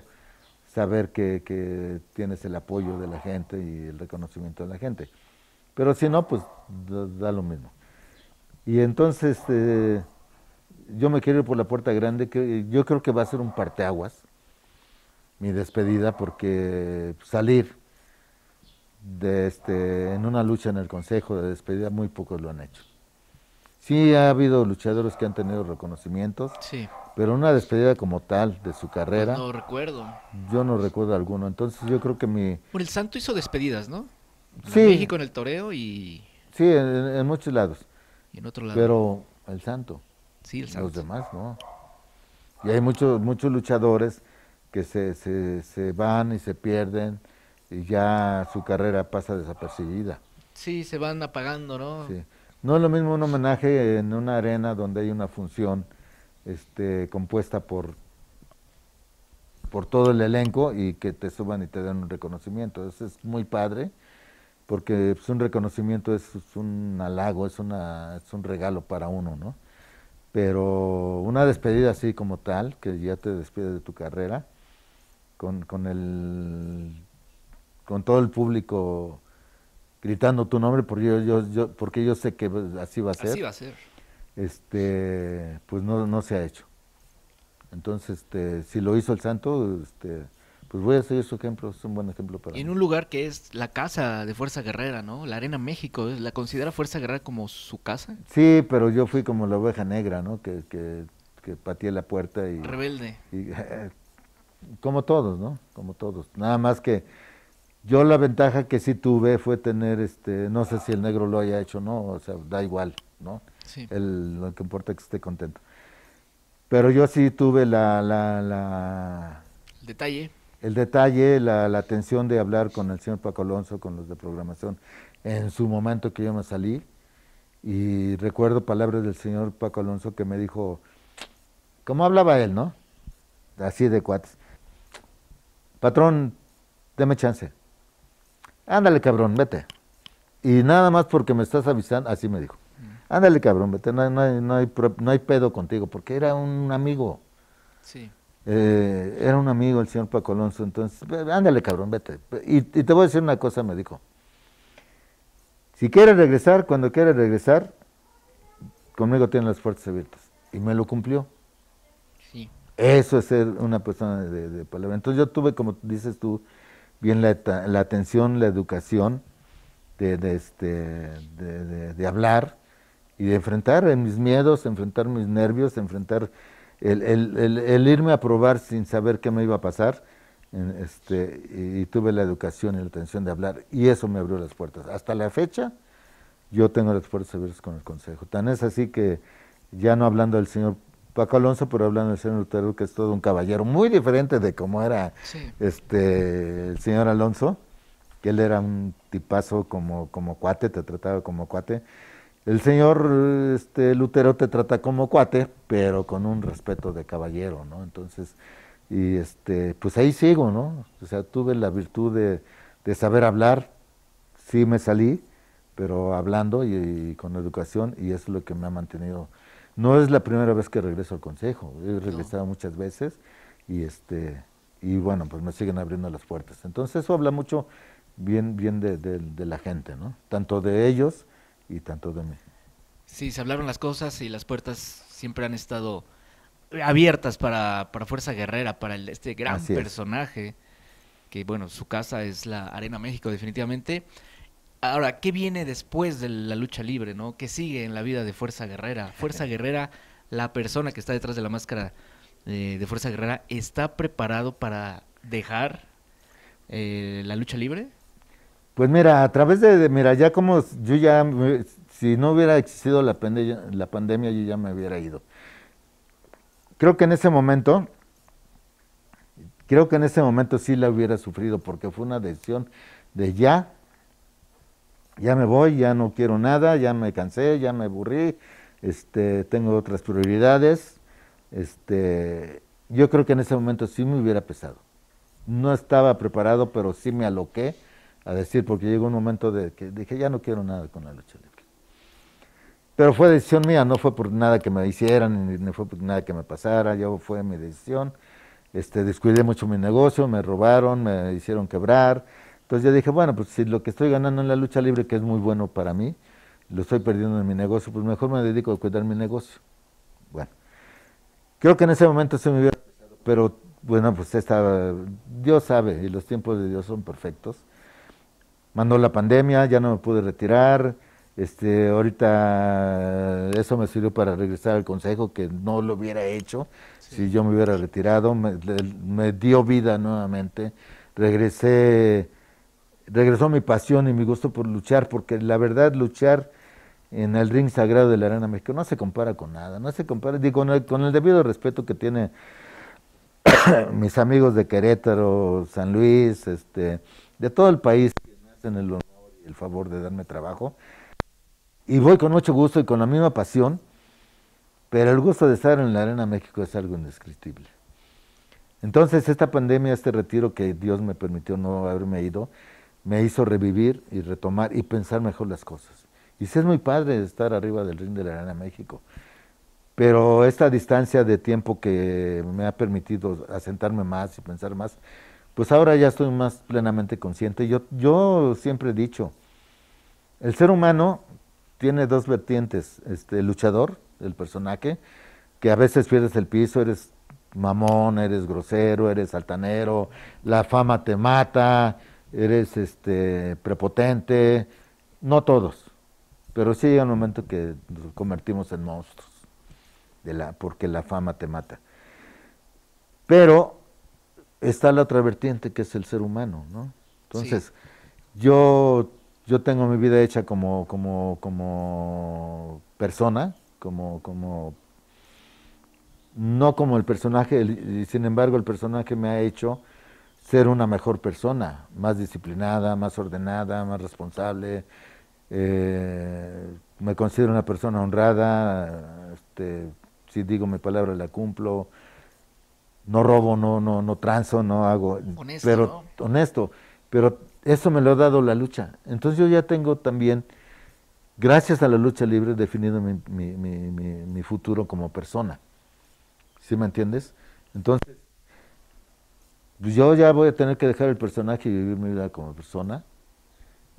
saber que, tienes el apoyo de la gente y el reconocimiento de la gente. Pero si no, pues da, lo mismo. Y entonces eh, yo me quiero ir por la puerta grande, que yo creo que va a ser un parteaguas, mi despedida, porque pues, salir de este, en una lucha en el Consejo de despedida, muy pocos lo han hecho. Sí, ha habido luchadores que han tenido reconocimientos. Sí. Pero una despedida como tal de su carrera. no recuerdo. Yo no recuerdo alguno. Entonces yo creo que mi. Por el Santo hizo despedidas, ¿no? Sí. En México en el toreo y. Sí, en, muchos lados. Y en otro lado. Pero el Santo. Sí, el Santo. Los demás, ¿no? Y hay muchos, muchos luchadores que se, se, se van y se pierden y ya su carrera pasa desapercibida. Sí, se van apagando, ¿no? Sí. No es lo mismo un homenaje en una arena donde hay una función este, compuesta por, por todo el elenco y que te suban y te den un reconocimiento. Eso es muy padre porque pues, un reconocimiento es, un halago, es, una, es un regalo para uno, ¿no? Pero una despedida así como tal, que ya te despide de tu carrera, con, con, el, con todo el público gritando tu nombre porque yo, porque yo sé que así va a ser. Así va a ser. Este, pues no, se ha hecho. Entonces, este, si lo hizo el santo, este, pues voy a seguir su ejemplo, es un buen ejemplo para En un lugar que es la casa de Fuerza Guerrera, ¿no? La Arena México, ¿la considera Fuerza Guerrera como su casa? Sí, pero yo fui como la oveja negra, ¿no? Que, que, pateé la puerta y... Rebelde. como todos, ¿no? Como todos. Nada más que yo la ventaja que sí tuve fue tener, este, no sé si el negro lo haya hecho, ¿no? O sea, da igual, ¿no? lo que importa es que esté contento. Pero yo sí tuve la... el detalle. El detalle, la, atención de hablar con el señor Paco Alonso, con los de programación, en su momento que yo me salí. Y recuerdo palabras del señor Paco Alonso que me dijo, como hablaba él, no? Así de cuates. Patrón, deme chance ándale cabrón, vete. Y nada más porque me estás avisando, así me dijo, ándale cabrón, vete, no, hay, no, no hay, pedo contigo, porque era un amigo. Sí. Eh, era un amigo el señor Paco Alonso, entonces, ándale cabrón, vete. Y, te voy a decir una cosa, me dijo. Si quieres regresar, cuando quieres regresar, conmigo tienes las puertas abiertas. Y me lo cumplió. Sí. Eso es ser una persona de, de palabra. Entonces yo tuve, como dices tú, bien la, atención, la educación, de, este, de, hablar y de enfrentar mis miedos, enfrentar mis nervios, enfrentar el, el, irme a probar sin saber qué me iba a pasar. Este, y, tuve la educación y la atención de hablar y eso me abrió las puertas. Hasta la fecha yo tengo las puertas abiertas con el Consejo. Tan es así que ya no hablando del señor Paco Alonso, pero hablando del señor Lutero, que es todo un caballero, muy diferente de cómo era este el señor Alonso, que él era un tipazo como, como cuate, te trataba como cuate. El señor este, Lutero te trata como cuate, pero con un respeto de caballero, ¿no? Entonces, y este, pues ahí sigo, ¿no? O sea, tuve la virtud de, saber hablar, sí me salí, pero hablando y, con educación, y eso es lo que me ha mantenido no es la primera vez que regreso al consejo, he regresado muchas veces y este y bueno, pues me siguen abriendo las puertas. Entonces eso habla mucho bien, bien de, la gente, ¿no? Tanto de ellos y tanto de mí. Sí, se hablaron las cosas y las puertas siempre han estado abiertas para, para Fuerza Guerrera, para el, este gran personaje, que bueno, su casa es la Arena México definitivamente. Ahora, ¿qué viene después de la lucha libre, no? ¿Qué sigue en la vida de Fuerza Guerrera? Fuerza Guerrera, la persona que está detrás de la máscara eh, de, Fuerza Guerrera, ¿está preparado para dejar eh, la lucha libre? Pues mira, a través de, mira, ya como yo ya, si no hubiera existido la, la pandemia, yo ya me hubiera ido. Creo que en ese momento, creo que en ese momento sí la hubiera sufrido, porque fue una decisión de ya ya me voy, ya no quiero nada, ya me cansé, ya me aburrí, este, tengo otras prioridades. Este, yo creo que en ese momento sí me hubiera pesado. No estaba preparado, pero sí me aloqué a decir, porque llegó un momento de que dije, ya no quiero nada con la lucha libre. Pero fue decisión mía, no fue por nada que me hicieran, ni, fue por nada que me pasara, ya fue mi decisión. Este, descuidé mucho mi negocio, me robaron, me hicieron quebrar, entonces yo dije, bueno, pues si lo que estoy ganando en la lucha libre, que es muy bueno para mí, lo estoy perdiendo en mi negocio, pues mejor me dedico a cuidar mi negocio. Bueno, creo que en ese momento se me hubiera... Pero bueno, pues estaba... Dios sabe, y los tiempos de Dios son perfectos. Mandó la pandemia, ya no me pude retirar. Este, ahorita eso me sirvió para regresar al consejo, que no lo hubiera hecho si yo me hubiera retirado. me, dio vida nuevamente. Regresé regresó mi pasión y mi gusto por luchar, porque la verdad luchar en el ring sagrado de la Arena México no se compara con nada, no se compara, digo, con el, debido respeto que tiene mis amigos de Querétaro, San Luis, este, de todo el país que me hacen el honor y el favor de darme trabajo. Y voy con mucho gusto y con la misma pasión, pero el gusto de estar en la Arena México es algo indescriptible. Entonces, esta pandemia, este retiro que Dios me permitió no haberme ido, me hizo revivir y retomar y pensar mejor las cosas. Y sí es muy padre estar arriba del ring de la Arena México, pero esta distancia de tiempo que me ha permitido asentarme más y pensar más, pues ahora ya estoy más plenamente consciente. Yo, yo siempre he dicho, el ser humano tiene dos vertientes, este, el luchador, el personaje, que a veces pierdes el piso, eres mamón, eres grosero, eres altanero, la fama te mata, eres este prepotente, no todos, pero sí hay un momento que nos convertimos en monstruos, de la, porque la fama te mata. Pero está la otra vertiente que es el ser humano, ¿no? Entonces, yo, yo tengo mi vida hecha como, persona, como, como no como el personaje, y sin embargo el personaje me ha hecho ser una mejor persona, más disciplinada, más ordenada, más responsable. Eh, me considero una persona honrada, este, si digo mi palabra la cumplo, no robo, no, no, no transo, no hago, honesto, pero honesto, pero eso me lo ha dado la lucha. Entonces yo ya tengo también, gracias a la lucha libre, definido mi, mi, mi, mi futuro como persona. ¿Sí me entiendes? Entonces, pues yo ya voy a tener que dejar el personaje y vivir mi vida como persona.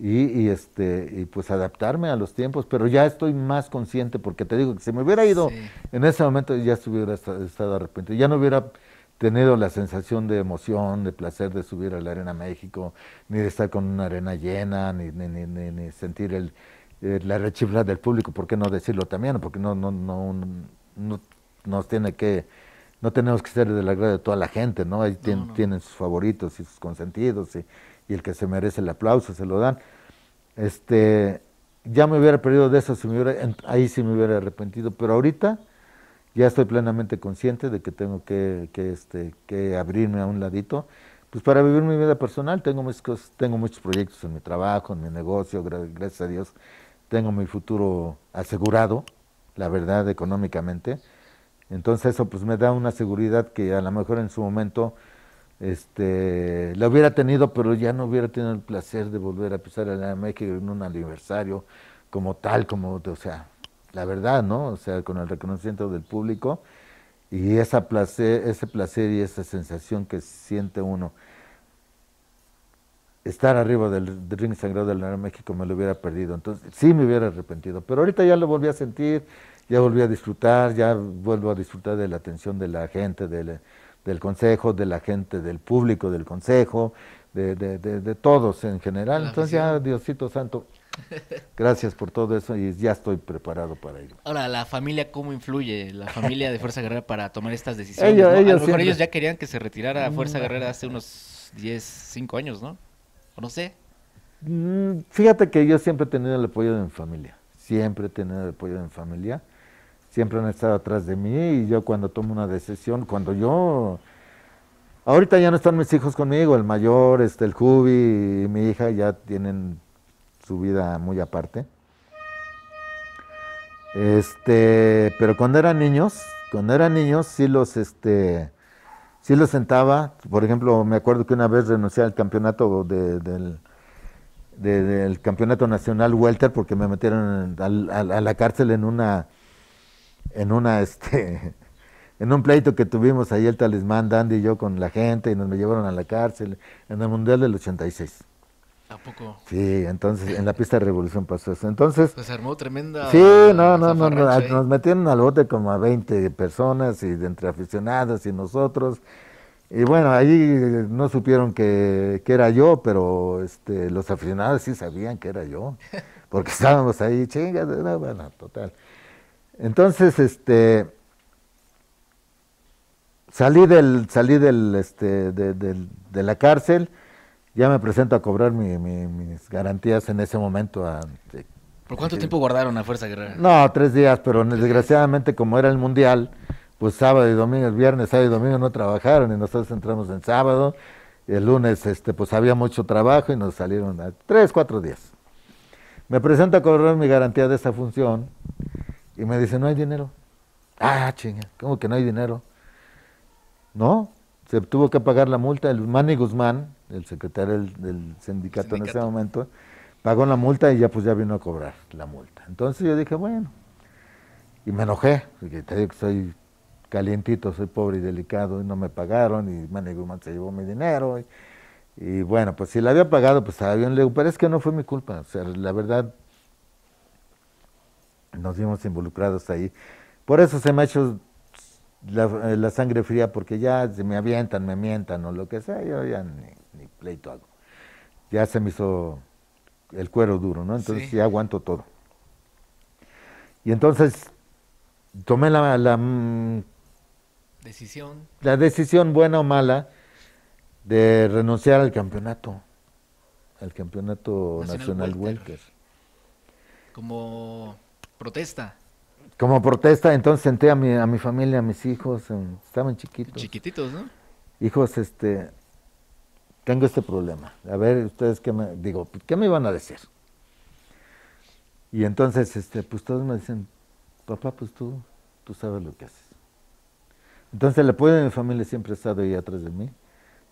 Y, este, y pues adaptarme a los tiempos, pero ya estoy más consciente porque te digo que si me hubiera ido en ese momento ya estuviera estado arrepentido, ya no hubiera tenido la sensación de emoción, de placer de subir a la Arena México, ni de estar con una arena llena, ni, ni, ni, sentir el, la rechifla del público, ¿por qué no decirlo también? Porque no, no, no nos tiene que no tenemos que ser de la agrado de toda la gente, ¿no? Ahí tienen sus favoritos y sus consentidos y, el que se merece el aplauso se lo dan. Este, ya me hubiera perdido de eso, si me hubiera, ahí sí me hubiera arrepentido, pero ahorita ya estoy plenamente consciente de que tengo que, que, este, que abrirme a un ladito. Pues para vivir mi vida personal tengo, mis, tengo muchos proyectos en mi trabajo, en mi negocio, gracias a Dios tengo mi futuro asegurado, la verdad, económicamente entonces eso pues me da una seguridad que a lo mejor en su momento este, la hubiera tenido, pero ya no hubiera tenido el placer de volver a pisar a la México en un aniversario como tal, como, o sea, la verdad, ¿no? O sea, con el reconocimiento del público y esa placer, ese placer y esa sensación que siente uno. Estar arriba del, ring sagrado del de México me lo hubiera perdido, entonces sí me hubiera arrepentido, pero ahorita ya lo volví a sentir, ya volví a disfrutar, ya vuelvo a disfrutar de la atención de la gente, del consejo, de la gente, del público, del consejo, de, de, todos en general. Entonces ya, Diosito Santo, gracias por todo eso y ya estoy preparado para ello. Ahora, ¿la familia cómo influye, la familia de Fuerza Guerrera para tomar estas decisiones? a lo mejor ellos ya querían que se retirara mm. Fuerza Guerrera hace unos 10, 5 años, ¿no? O no sé. Mm, fíjate que yo siempre he tenido el apoyo de mi familia, siempre he tenido el apoyo de mi familia siempre han estado atrás de mí y yo cuando tomo una decisión, cuando yo... Ahorita ya no están mis hijos conmigo, el mayor, este, el Jubi y mi hija ya tienen su vida muy aparte. Este, pero cuando eran niños, cuando eran niños sí los, este, sí los sentaba. Por ejemplo, me acuerdo que una vez renuncié al campeonato del, campeonato nacional welter porque me metieron a la cárcel en una en una este en un pleito que tuvimos ahí el talismán Dandy y yo con la gente y nos me llevaron a la cárcel en el mundial del 86. ¿A poco? Sí, entonces en la pista de revolución pasó eso. Entonces. Pues armó tremenda. Sí, no, no, no, Nos metieron al bote como a 20 personas y de entre aficionados y nosotros. Y bueno, ahí eh, no supieron que, era yo, pero este, los aficionados sí sabían que era yo. Porque estábamos ahí, chingas, bueno, total. Entonces, este, salí del, salí del, este, de, la cárcel, ya me presento a cobrar mis garantías en ese momento. ¿Por cuánto tiempo guardaron a Fuerza Guerrera? No, tres días, pero desgraciadamente como era el mundial, pues sábado y domingo, el viernes, sábado y domingo no trabajaron y nosotros entramos en sábado. El lunes, este, pues había mucho trabajo y nos salieron a tres, cuatro días. Me presento a cobrar mi garantía de esa función y me dice, no hay dinero. Ah, chinga, ¿cómo que no hay dinero? No, se tuvo que pagar la multa. El Manny Guzmán, el secretario del, sindicato, en ese momento, pagó la multa y ya pues ya vino a cobrar la multa. Entonces yo dije, bueno, y me enojé, porque te digo que soy calientito, soy pobre y delicado, y no me pagaron, y Manny Guzmán se llevó mi dinero. Y, bueno, pues si la había pagado, pues estaba bien. Le digo, pero es que no fue mi culpa. O sea, la verdad, nos vimos involucrados ahí. Por eso se me ha hecho la, eh, sangre fría, porque ya se me avientan, me mientan o lo que sea, yo ya ni, pleito algo Ya se me hizo el cuero duro, ¿no? Entonces ya aguanto todo. Y entonces tomé la, mm, decisión. La decisión buena o mala de renunciar al campeonato, al campeonato nacional, nacional Como protesta. Como protesta, entonces senté a mi, a mi familia, a mis hijos, em, estaban chiquitos. Chiquititos, ¿no? Hijos, este, tengo este problema. A ver, ustedes qué me, digo, ¿qué me iban a decir? Y entonces, este, pues todos me dicen, papá, pues tú, tú sabes lo que haces. Entonces el apoyo de mi familia siempre ha estado ahí atrás de mí,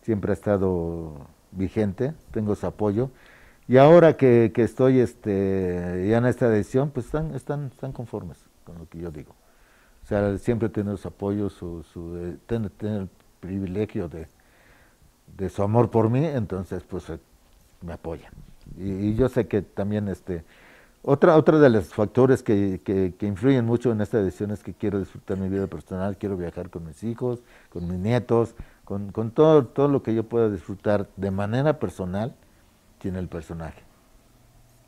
siempre ha estado vigente, tengo su apoyo. Y ahora que, estoy este, ya en esta decisión, pues están, están, están conformes con lo que yo digo. O sea, siempre tener su apoyo, su, eh, tener, el privilegio de, de, su amor por mí, entonces pues eh, me apoyan. Y, yo sé que también este, otra, otra de los factores que, que, influyen mucho en esta decisión es que quiero disfrutar mi vida personal, quiero viajar con mis hijos, con mis nietos, con, con todo, todo lo que yo pueda disfrutar de manera personal tiene el personaje.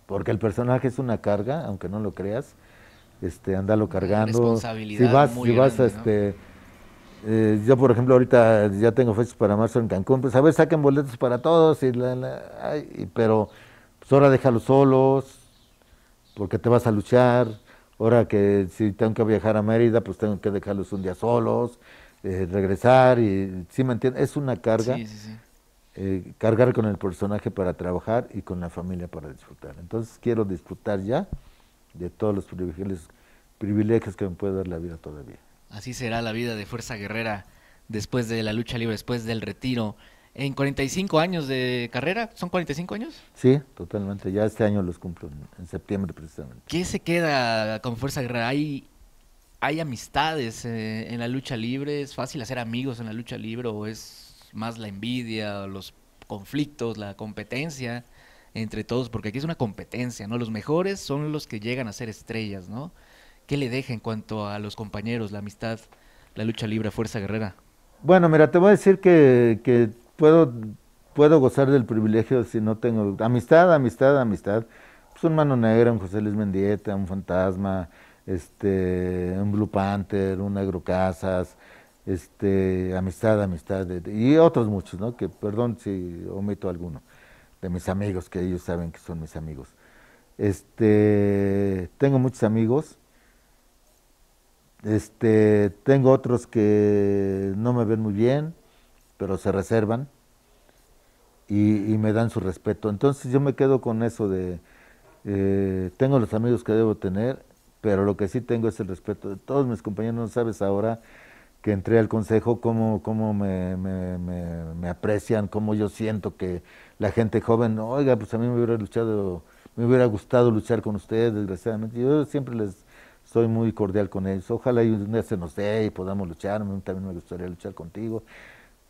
Porque el personaje es una carga, aunque no lo creas, este, andalo cargando. responsabilidad vas, si vas a este. Eh, yo, por ejemplo, ahorita ya tengo fechas para marzo en Cancún, pues a ver, saquen boletos para todos, y la, pero pues ahora déjalos solos, porque te vas a luchar, ahora que si tengo que viajar a Mérida, pues tengo que dejarlos un día solos, eh, regresar, y si ¿sí me entiendes, es una carga sí, sí, eh, cargar con el personaje para trabajar y con la familia para disfrutar. Entonces quiero disfrutar ya de todos los privilegios, privilegios que me puede dar la vida todavía. Así será la vida de Fuerza Guerrera después de la lucha libre, después del retiro. En 45 años de carrera, ¿son 45 años? Sí, totalmente. Ya este año los cumplo, en septiembre precisamente. ¿Qué se queda con Fuerza Guerrera? ¿Hay, hay amistades eh, en la lucha libre? ¿Es fácil hacer amigos en la lucha libre o es más la envidia, los conflictos, la competencia entre todos, porque aquí es una competencia, ¿no? Los mejores son los que llegan a ser estrellas, ¿no? ¿Qué le deja en cuanto a los compañeros, la amistad, la lucha libre, fuerza guerrera? Bueno, mira, te voy a decir que, que puedo, puedo gozar del privilegio si no tengo amistad, amistad, amistad. Pues un mano negra, un José Luis Mendieta, un fantasma, este, un Blue Panther, un Negro Casas este, amistad, amistad, y otros muchos, ¿no? Que perdón si omito alguno de mis amigos, que ellos saben que son mis amigos. Este, tengo muchos amigos, este, tengo otros que no me ven muy bien, pero se reservan y, me dan su respeto. Entonces yo me quedo con eso de, eh, tengo los amigos que debo tener, pero lo que sí tengo es el respeto de todos mis compañeros, no sabes ahora que entré al consejo, cómo, cómo me, me, aprecian, cómo yo siento que la gente joven, oiga, pues a mí me hubiera luchado, me hubiera gustado luchar con ustedes, desgraciadamente. Yo siempre les soy muy cordial con ellos. Ojalá y un día se nos dé y podamos luchar, a mí también me gustaría luchar contigo.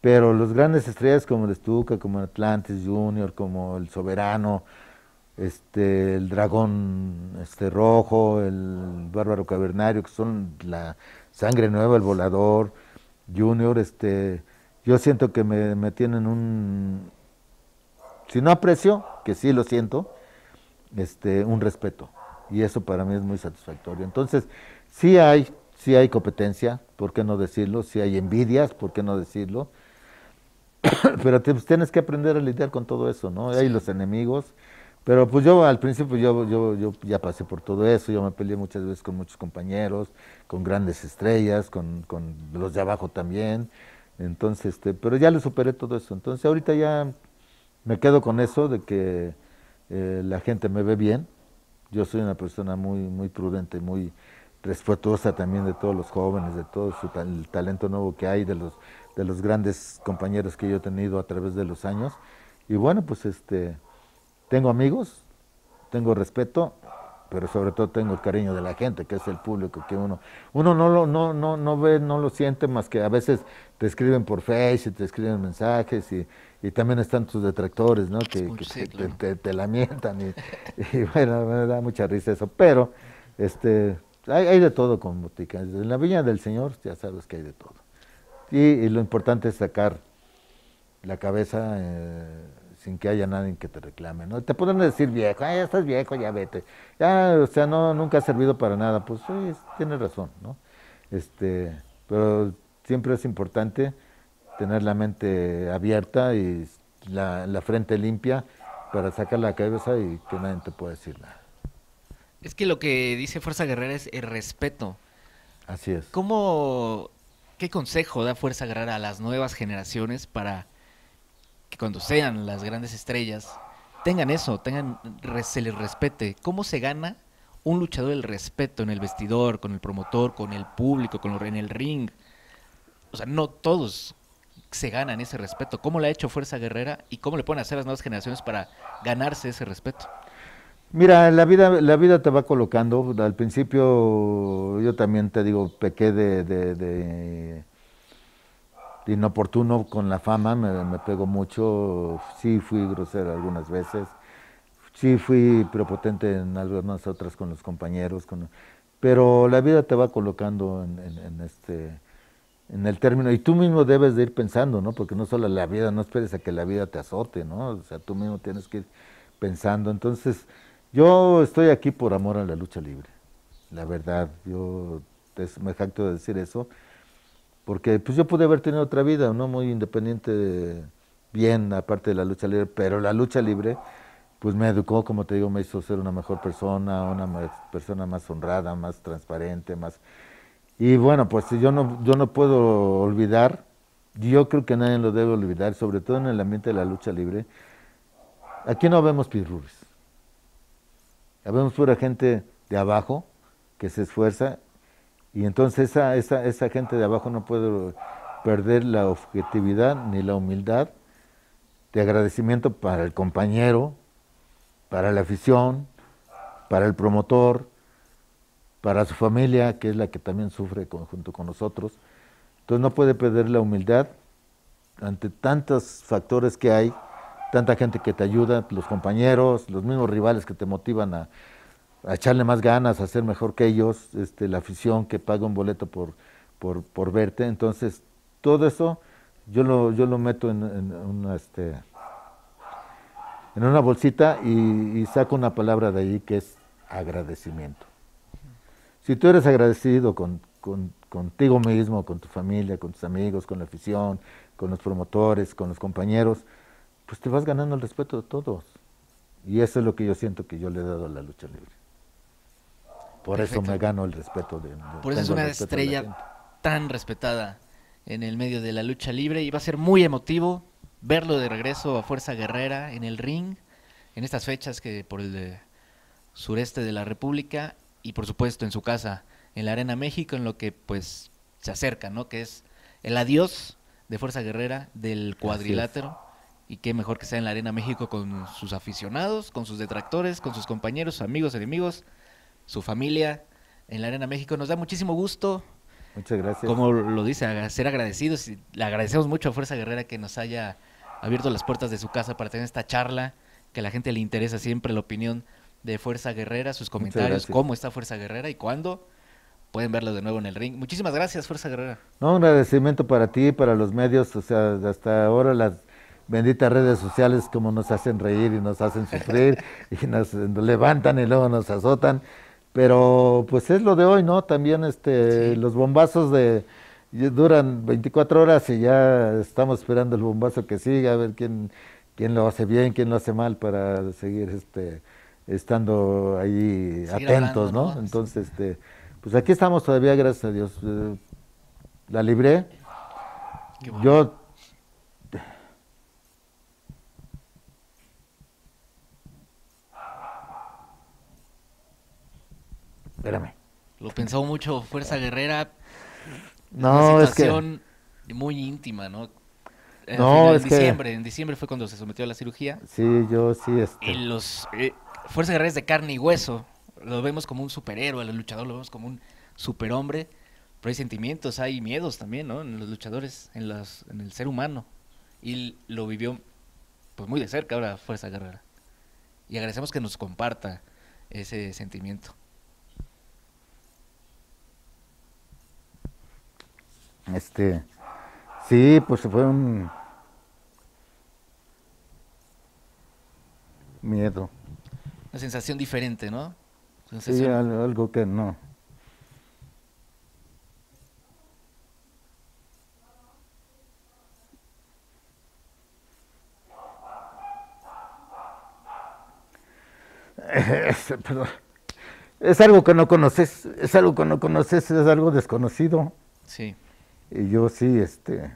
Pero los grandes estrellas como el Estuca, como Atlantis Junior, como el Soberano, este, el Dragón este, Rojo, el Bárbaro Cavernario, que son la, Sangre Nueva, El Volador, Junior, este, yo siento que me, tienen un, si no aprecio, que sí lo siento, este, un respeto. Y eso para mí es muy satisfactorio. Entonces, sí hay, sí hay competencia, ¿por qué no decirlo? Sí hay envidias, ¿por qué no decirlo? Pero pues, tienes que aprender a lidiar con todo eso, ¿no? Hay los enemigos, pero pues yo al principio yo, yo, yo ya pasé por todo eso, yo me peleé muchas veces con muchos compañeros, con grandes estrellas, con, con los de abajo también. Entonces, este, pero ya le superé todo eso. Entonces ahorita ya me quedo con eso de que eh, la gente me ve bien. Yo soy una persona muy, muy prudente, muy respetuosa también de todos los jóvenes, de todo el talento nuevo que hay, de los, de los grandes compañeros que yo he tenido a través de los años. Y bueno, pues este, tengo amigos, tengo respeto, pero sobre todo tengo el cariño de la gente, que es el público que uno uno no lo no no no ve, no lo siente más que a veces te escriben por Facebook, te escriben mensajes y, también están tus detractores, ¿no? Que, te, te, lamentan y, bueno, me da mucha risa eso, pero este hay, de todo con botica. En la viña del Señor ya sabes que hay de todo. Y, lo importante es sacar la cabeza eh, sin que haya nadie que te reclame, ¿no? Te pueden decir viejo, ya estás viejo, ya vete. Ya, o sea, no, nunca ha servido para nada. Pues sí, tienes razón, ¿no? Este, pero siempre es importante tener la mente abierta y la, la frente limpia para sacar la cabeza y que nadie te pueda decir nada. Es que lo que dice Fuerza Guerrera es el respeto. Así es. ¿Cómo, qué consejo da Fuerza Guerrera a las nuevas generaciones para que cuando sean las grandes estrellas, tengan eso, tengan, se les respete. ¿Cómo se gana un luchador el respeto en el vestidor, con el promotor, con el público, con en el ring? O sea, no todos se ganan ese respeto. ¿Cómo lo ha hecho Fuerza Guerrera y cómo le pueden hacer las nuevas generaciones para ganarse ese respeto? Mira, la vida, la vida te va colocando. Al principio yo también te digo, pequé de inoportuno con la fama, me, pegó mucho, sí fui grosero algunas veces, sí fui prepotente en algunas otras con los compañeros, pero la vida te va colocando en, este en el término y tú mismo debes de ir pensando, ¿no? Porque no solo la vida, no esperes a que la vida te azote, ¿no? O sea, tú mismo tienes que ir pensando. Entonces, yo estoy aquí por amor a la lucha libre. La verdad, yo me jacto de decir eso porque pues yo pude haber tenido otra vida, ¿no? Muy independiente, bien, aparte de la lucha libre, pero la lucha libre, pues me educó, como te digo, me hizo ser una mejor persona, una persona más honrada, más transparente, más... Y bueno, pues yo no, yo no puedo olvidar, yo creo que nadie lo debe olvidar, sobre todo en el ambiente de la lucha libre, aquí no vemos pirruris, vemos pura gente de abajo que se esfuerza y entonces esa, esa, esa gente de abajo no puede perder la objetividad ni la humildad de agradecimiento para el compañero, para la afición, para el promotor, para su familia, que es la que también sufre junto con nosotros. Entonces no puede perder la humildad ante tantos factores que hay, tanta gente que te ayuda, los compañeros, los mismos rivales que te motivan a, a echarle más ganas, a ser mejor que ellos, este, la afición que paga un boleto por, por, verte. Entonces, todo eso yo lo, yo lo meto en, una, este, en una bolsita y, saco una palabra de ahí que es agradecimiento. Si tú eres agradecido con, contigo mismo, con tu familia, con tus amigos, con la afición, con los promotores, con los compañeros, pues te vas ganando el respeto de todos. Y eso es lo que yo siento que yo le he dado a la lucha libre. Por eso me gano el respeto de... Por eso es una estrella tan respetada en el medio de la lucha libre y va a ser muy emotivo verlo de regreso a Fuerza Guerrera en el ring en estas fechas que por el sureste de la República y por supuesto en su casa en la Arena México en lo que pues se acerca, ¿no? Que es el adiós de Fuerza Guerrera del cuadrilátero y qué mejor que sea en la Arena México con sus aficionados, con sus detractores, con sus compañeros, amigos, enemigos su familia en la Arena México. Nos da muchísimo gusto. Muchas gracias. Como lo dice, ser agradecidos y le agradecemos mucho a Fuerza Guerrera que nos haya abierto las puertas de su casa para tener esta charla, que a la gente le interesa siempre la opinión de Fuerza Guerrera, sus comentarios, cómo está Fuerza Guerrera y cuándo pueden verlo de nuevo en el ring. Muchísimas gracias, Fuerza Guerrera. No, un agradecimiento para ti, para los medios, o sea, hasta ahora las benditas redes sociales como nos hacen reír y nos hacen sufrir y nos levantan y luego nos azotan. Pero pues es lo de hoy, ¿no? También este, los bombazos de duran 24 horas y ya estamos esperando el bombazo que siga, a ver quién, quién lo hace bien, quién lo hace mal para seguir este, estando ahí atentos, ¿no? Entonces, este, pues aquí estamos todavía, gracias a Dios. Eh, la libré. Yo espérame. Lo pensó mucho Fuerza Guerrera. No, una situación es muy íntima, ¿no? Eh, en no, en diciembre, en diciembre fue cuando se sometió a la cirugía. Sí, yo sí. En este. los eh, Fuerza Guerrera es de carne y hueso. Lo vemos como un superhéroe, el luchador lo vemos como un superhombre. Pero hay sentimientos, hay miedos también, ¿no? En los luchadores, en, las, en el ser humano. Y lo vivió pues muy de cerca ahora Fuerza Guerrera. Y agradecemos que nos comparta ese sentimiento. Este, sí, pues fue un miedo. Una sensación diferente, ¿no? Sí, algo que no. Es, este, es algo que no conoces, es algo que no conoces, es algo desconocido. Sí. Y yo sí, este...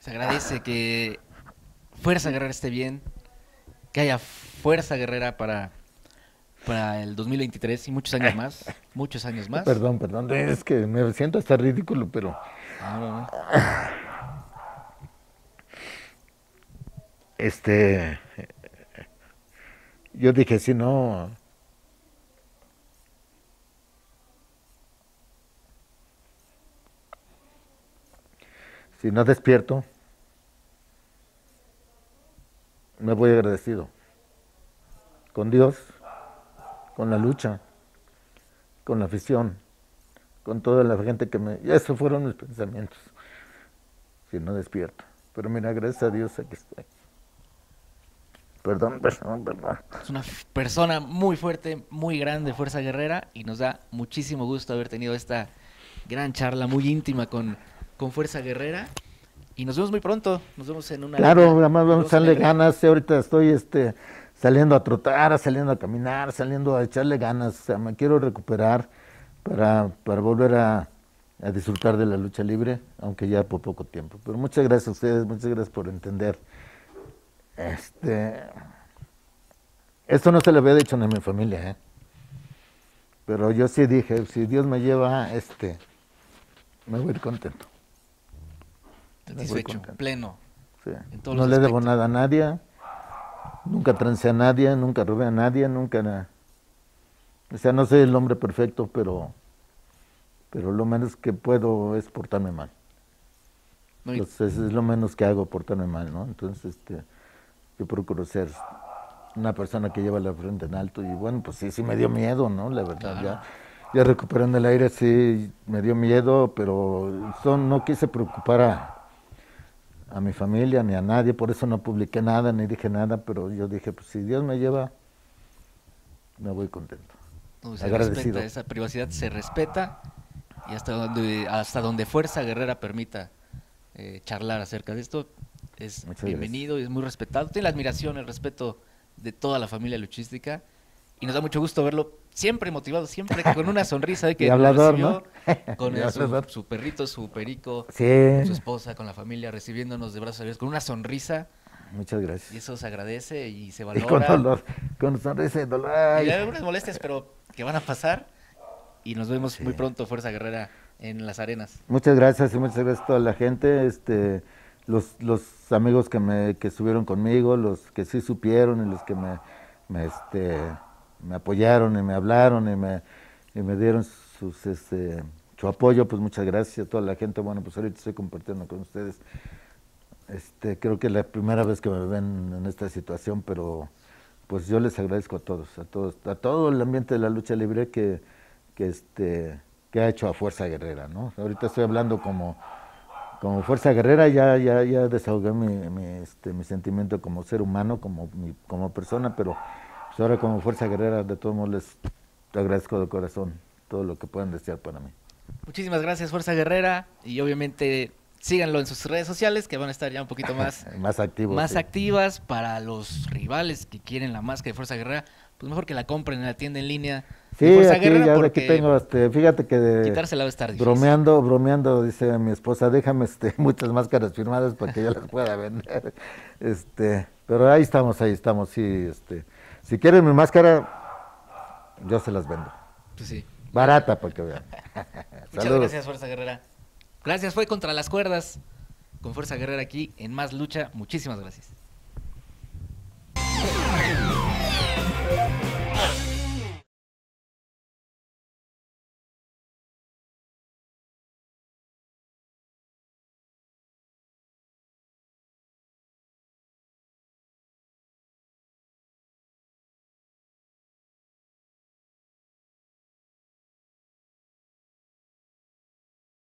Se agradece que Fuerza Guerrera esté bien, que haya Fuerza Guerrera para, para el 2023 y muchos años más, muchos años más. Perdón, perdón, es que me siento hasta ridículo, pero... Este yo dije, si no, si no despierto, me voy agradecido con Dios, con la lucha, con la afición, con toda la gente que me... Esos fueron mis pensamientos, si no despierto. Pero mira, gracias a Dios aquí estoy. Perdón, perdón, perdón. Es una persona muy fuerte, muy grande, Fuerza Guerrera, y nos da muchísimo gusto haber tenido esta gran charla muy íntima con, con Fuerza Guerrera. Y nos vemos muy pronto, nos vemos en una... Claro, además vamos a darle ganas, ahorita estoy este, saliendo a trotar, saliendo a caminar, saliendo a echarle ganas, o sea, me quiero recuperar para, para volver a, a disfrutar de la lucha libre, aunque ya por poco tiempo. Pero muchas gracias a ustedes, muchas gracias por entender este, esto no se le había dicho ni a mi familia, ¿eh? pero yo sí dije, si Dios me lleva, este, me voy a ir contento. Satisfecho, pleno. no le debo nada a nadie, nunca trance a nadie, nunca robé a nadie, nunca... O sea, no soy el hombre perfecto, pero, pero lo menos que puedo es portarme mal. Entonces es lo menos que hago, portarme mal, ¿no? Entonces, este yo procuro ser una persona que lleva la frente en alto y bueno, pues sí, sí me dio miedo, ¿no? La verdad, ya, ya recuperando el aire sí me dio miedo, pero son, no quise preocupar a, mi familia ni a nadie, por eso no publiqué nada ni dije nada, pero yo dije, pues si Dios me lleva, me voy contento. agradecido esa privacidad se respeta y hasta donde, hasta donde Fuerza Guerrera permita eh, charlar acerca de esto, es bienvenido y es muy respetado. Tiene la admiración, el respeto de toda la familia luchística y nos da mucho gusto verlo siempre motivado, siempre con una sonrisa de que y hablador, ¿no? con su, perrito, su perico, sí. su esposa, con la familia, recibiéndonos de brazos abiertos, con una sonrisa. Muchas gracias. Y eso se agradece y se valora. Y con dolor, con sonrisa y dolor. Y hay algunas molestias, pero que van a pasar. Y nos vemos muy pronto, Fuerza Guerrera, en las arenas. Muchas gracias y muchas gracias a toda la gente. Este, los, los amigos que, me, que estuvieron conmigo, los que sí supieron y los que me, este, me apoyaron y me hablaron y me, y me dieron sus, este, su apoyo, pues muchas gracias a toda la gente. Bueno, pues ahorita estoy compartiendo con ustedes. Este, creo que es la primera vez que me ven en esta situación, pero pues yo les agradezco a todos, a todos, a todo el ambiente de la lucha libre que, que, este, que ha hecho a Fuerza Guerrera, ¿no? Ahorita estoy hablando como, como fuerza guerrera ya, ya, ya desahogué mi, este, mi sentimiento como ser humano, como, mi, como persona, pero pues, ahora como fuerza guerrera de todos modos les agradezco de corazón todo lo que puedan desear para mí. Muchísimas gracias Fuerza Guerrera y obviamente síganlo en sus redes sociales que van a estar ya un poquito más, más, activas para los rivales que quieren la máscara de Fuerza Guerrera, pues mejor que la compren en la tienda en línea Sí, aquí, aquí tengo, este, fíjate que bromeando, bromeando, dice mi esposa, déjame este, muchas máscaras firmadas para que yo las pueda vender. este, pero ahí estamos, ahí estamos, sí, este, si quieren mi máscara, yo se las vendo. Pues sí. Barata, porque vean. Muchas gracias, Fuerza Guerrera. Gracias, fue contra las cuerdas, con Fuerza Guerrera aquí en Más Lucha. Muchísimas gracias.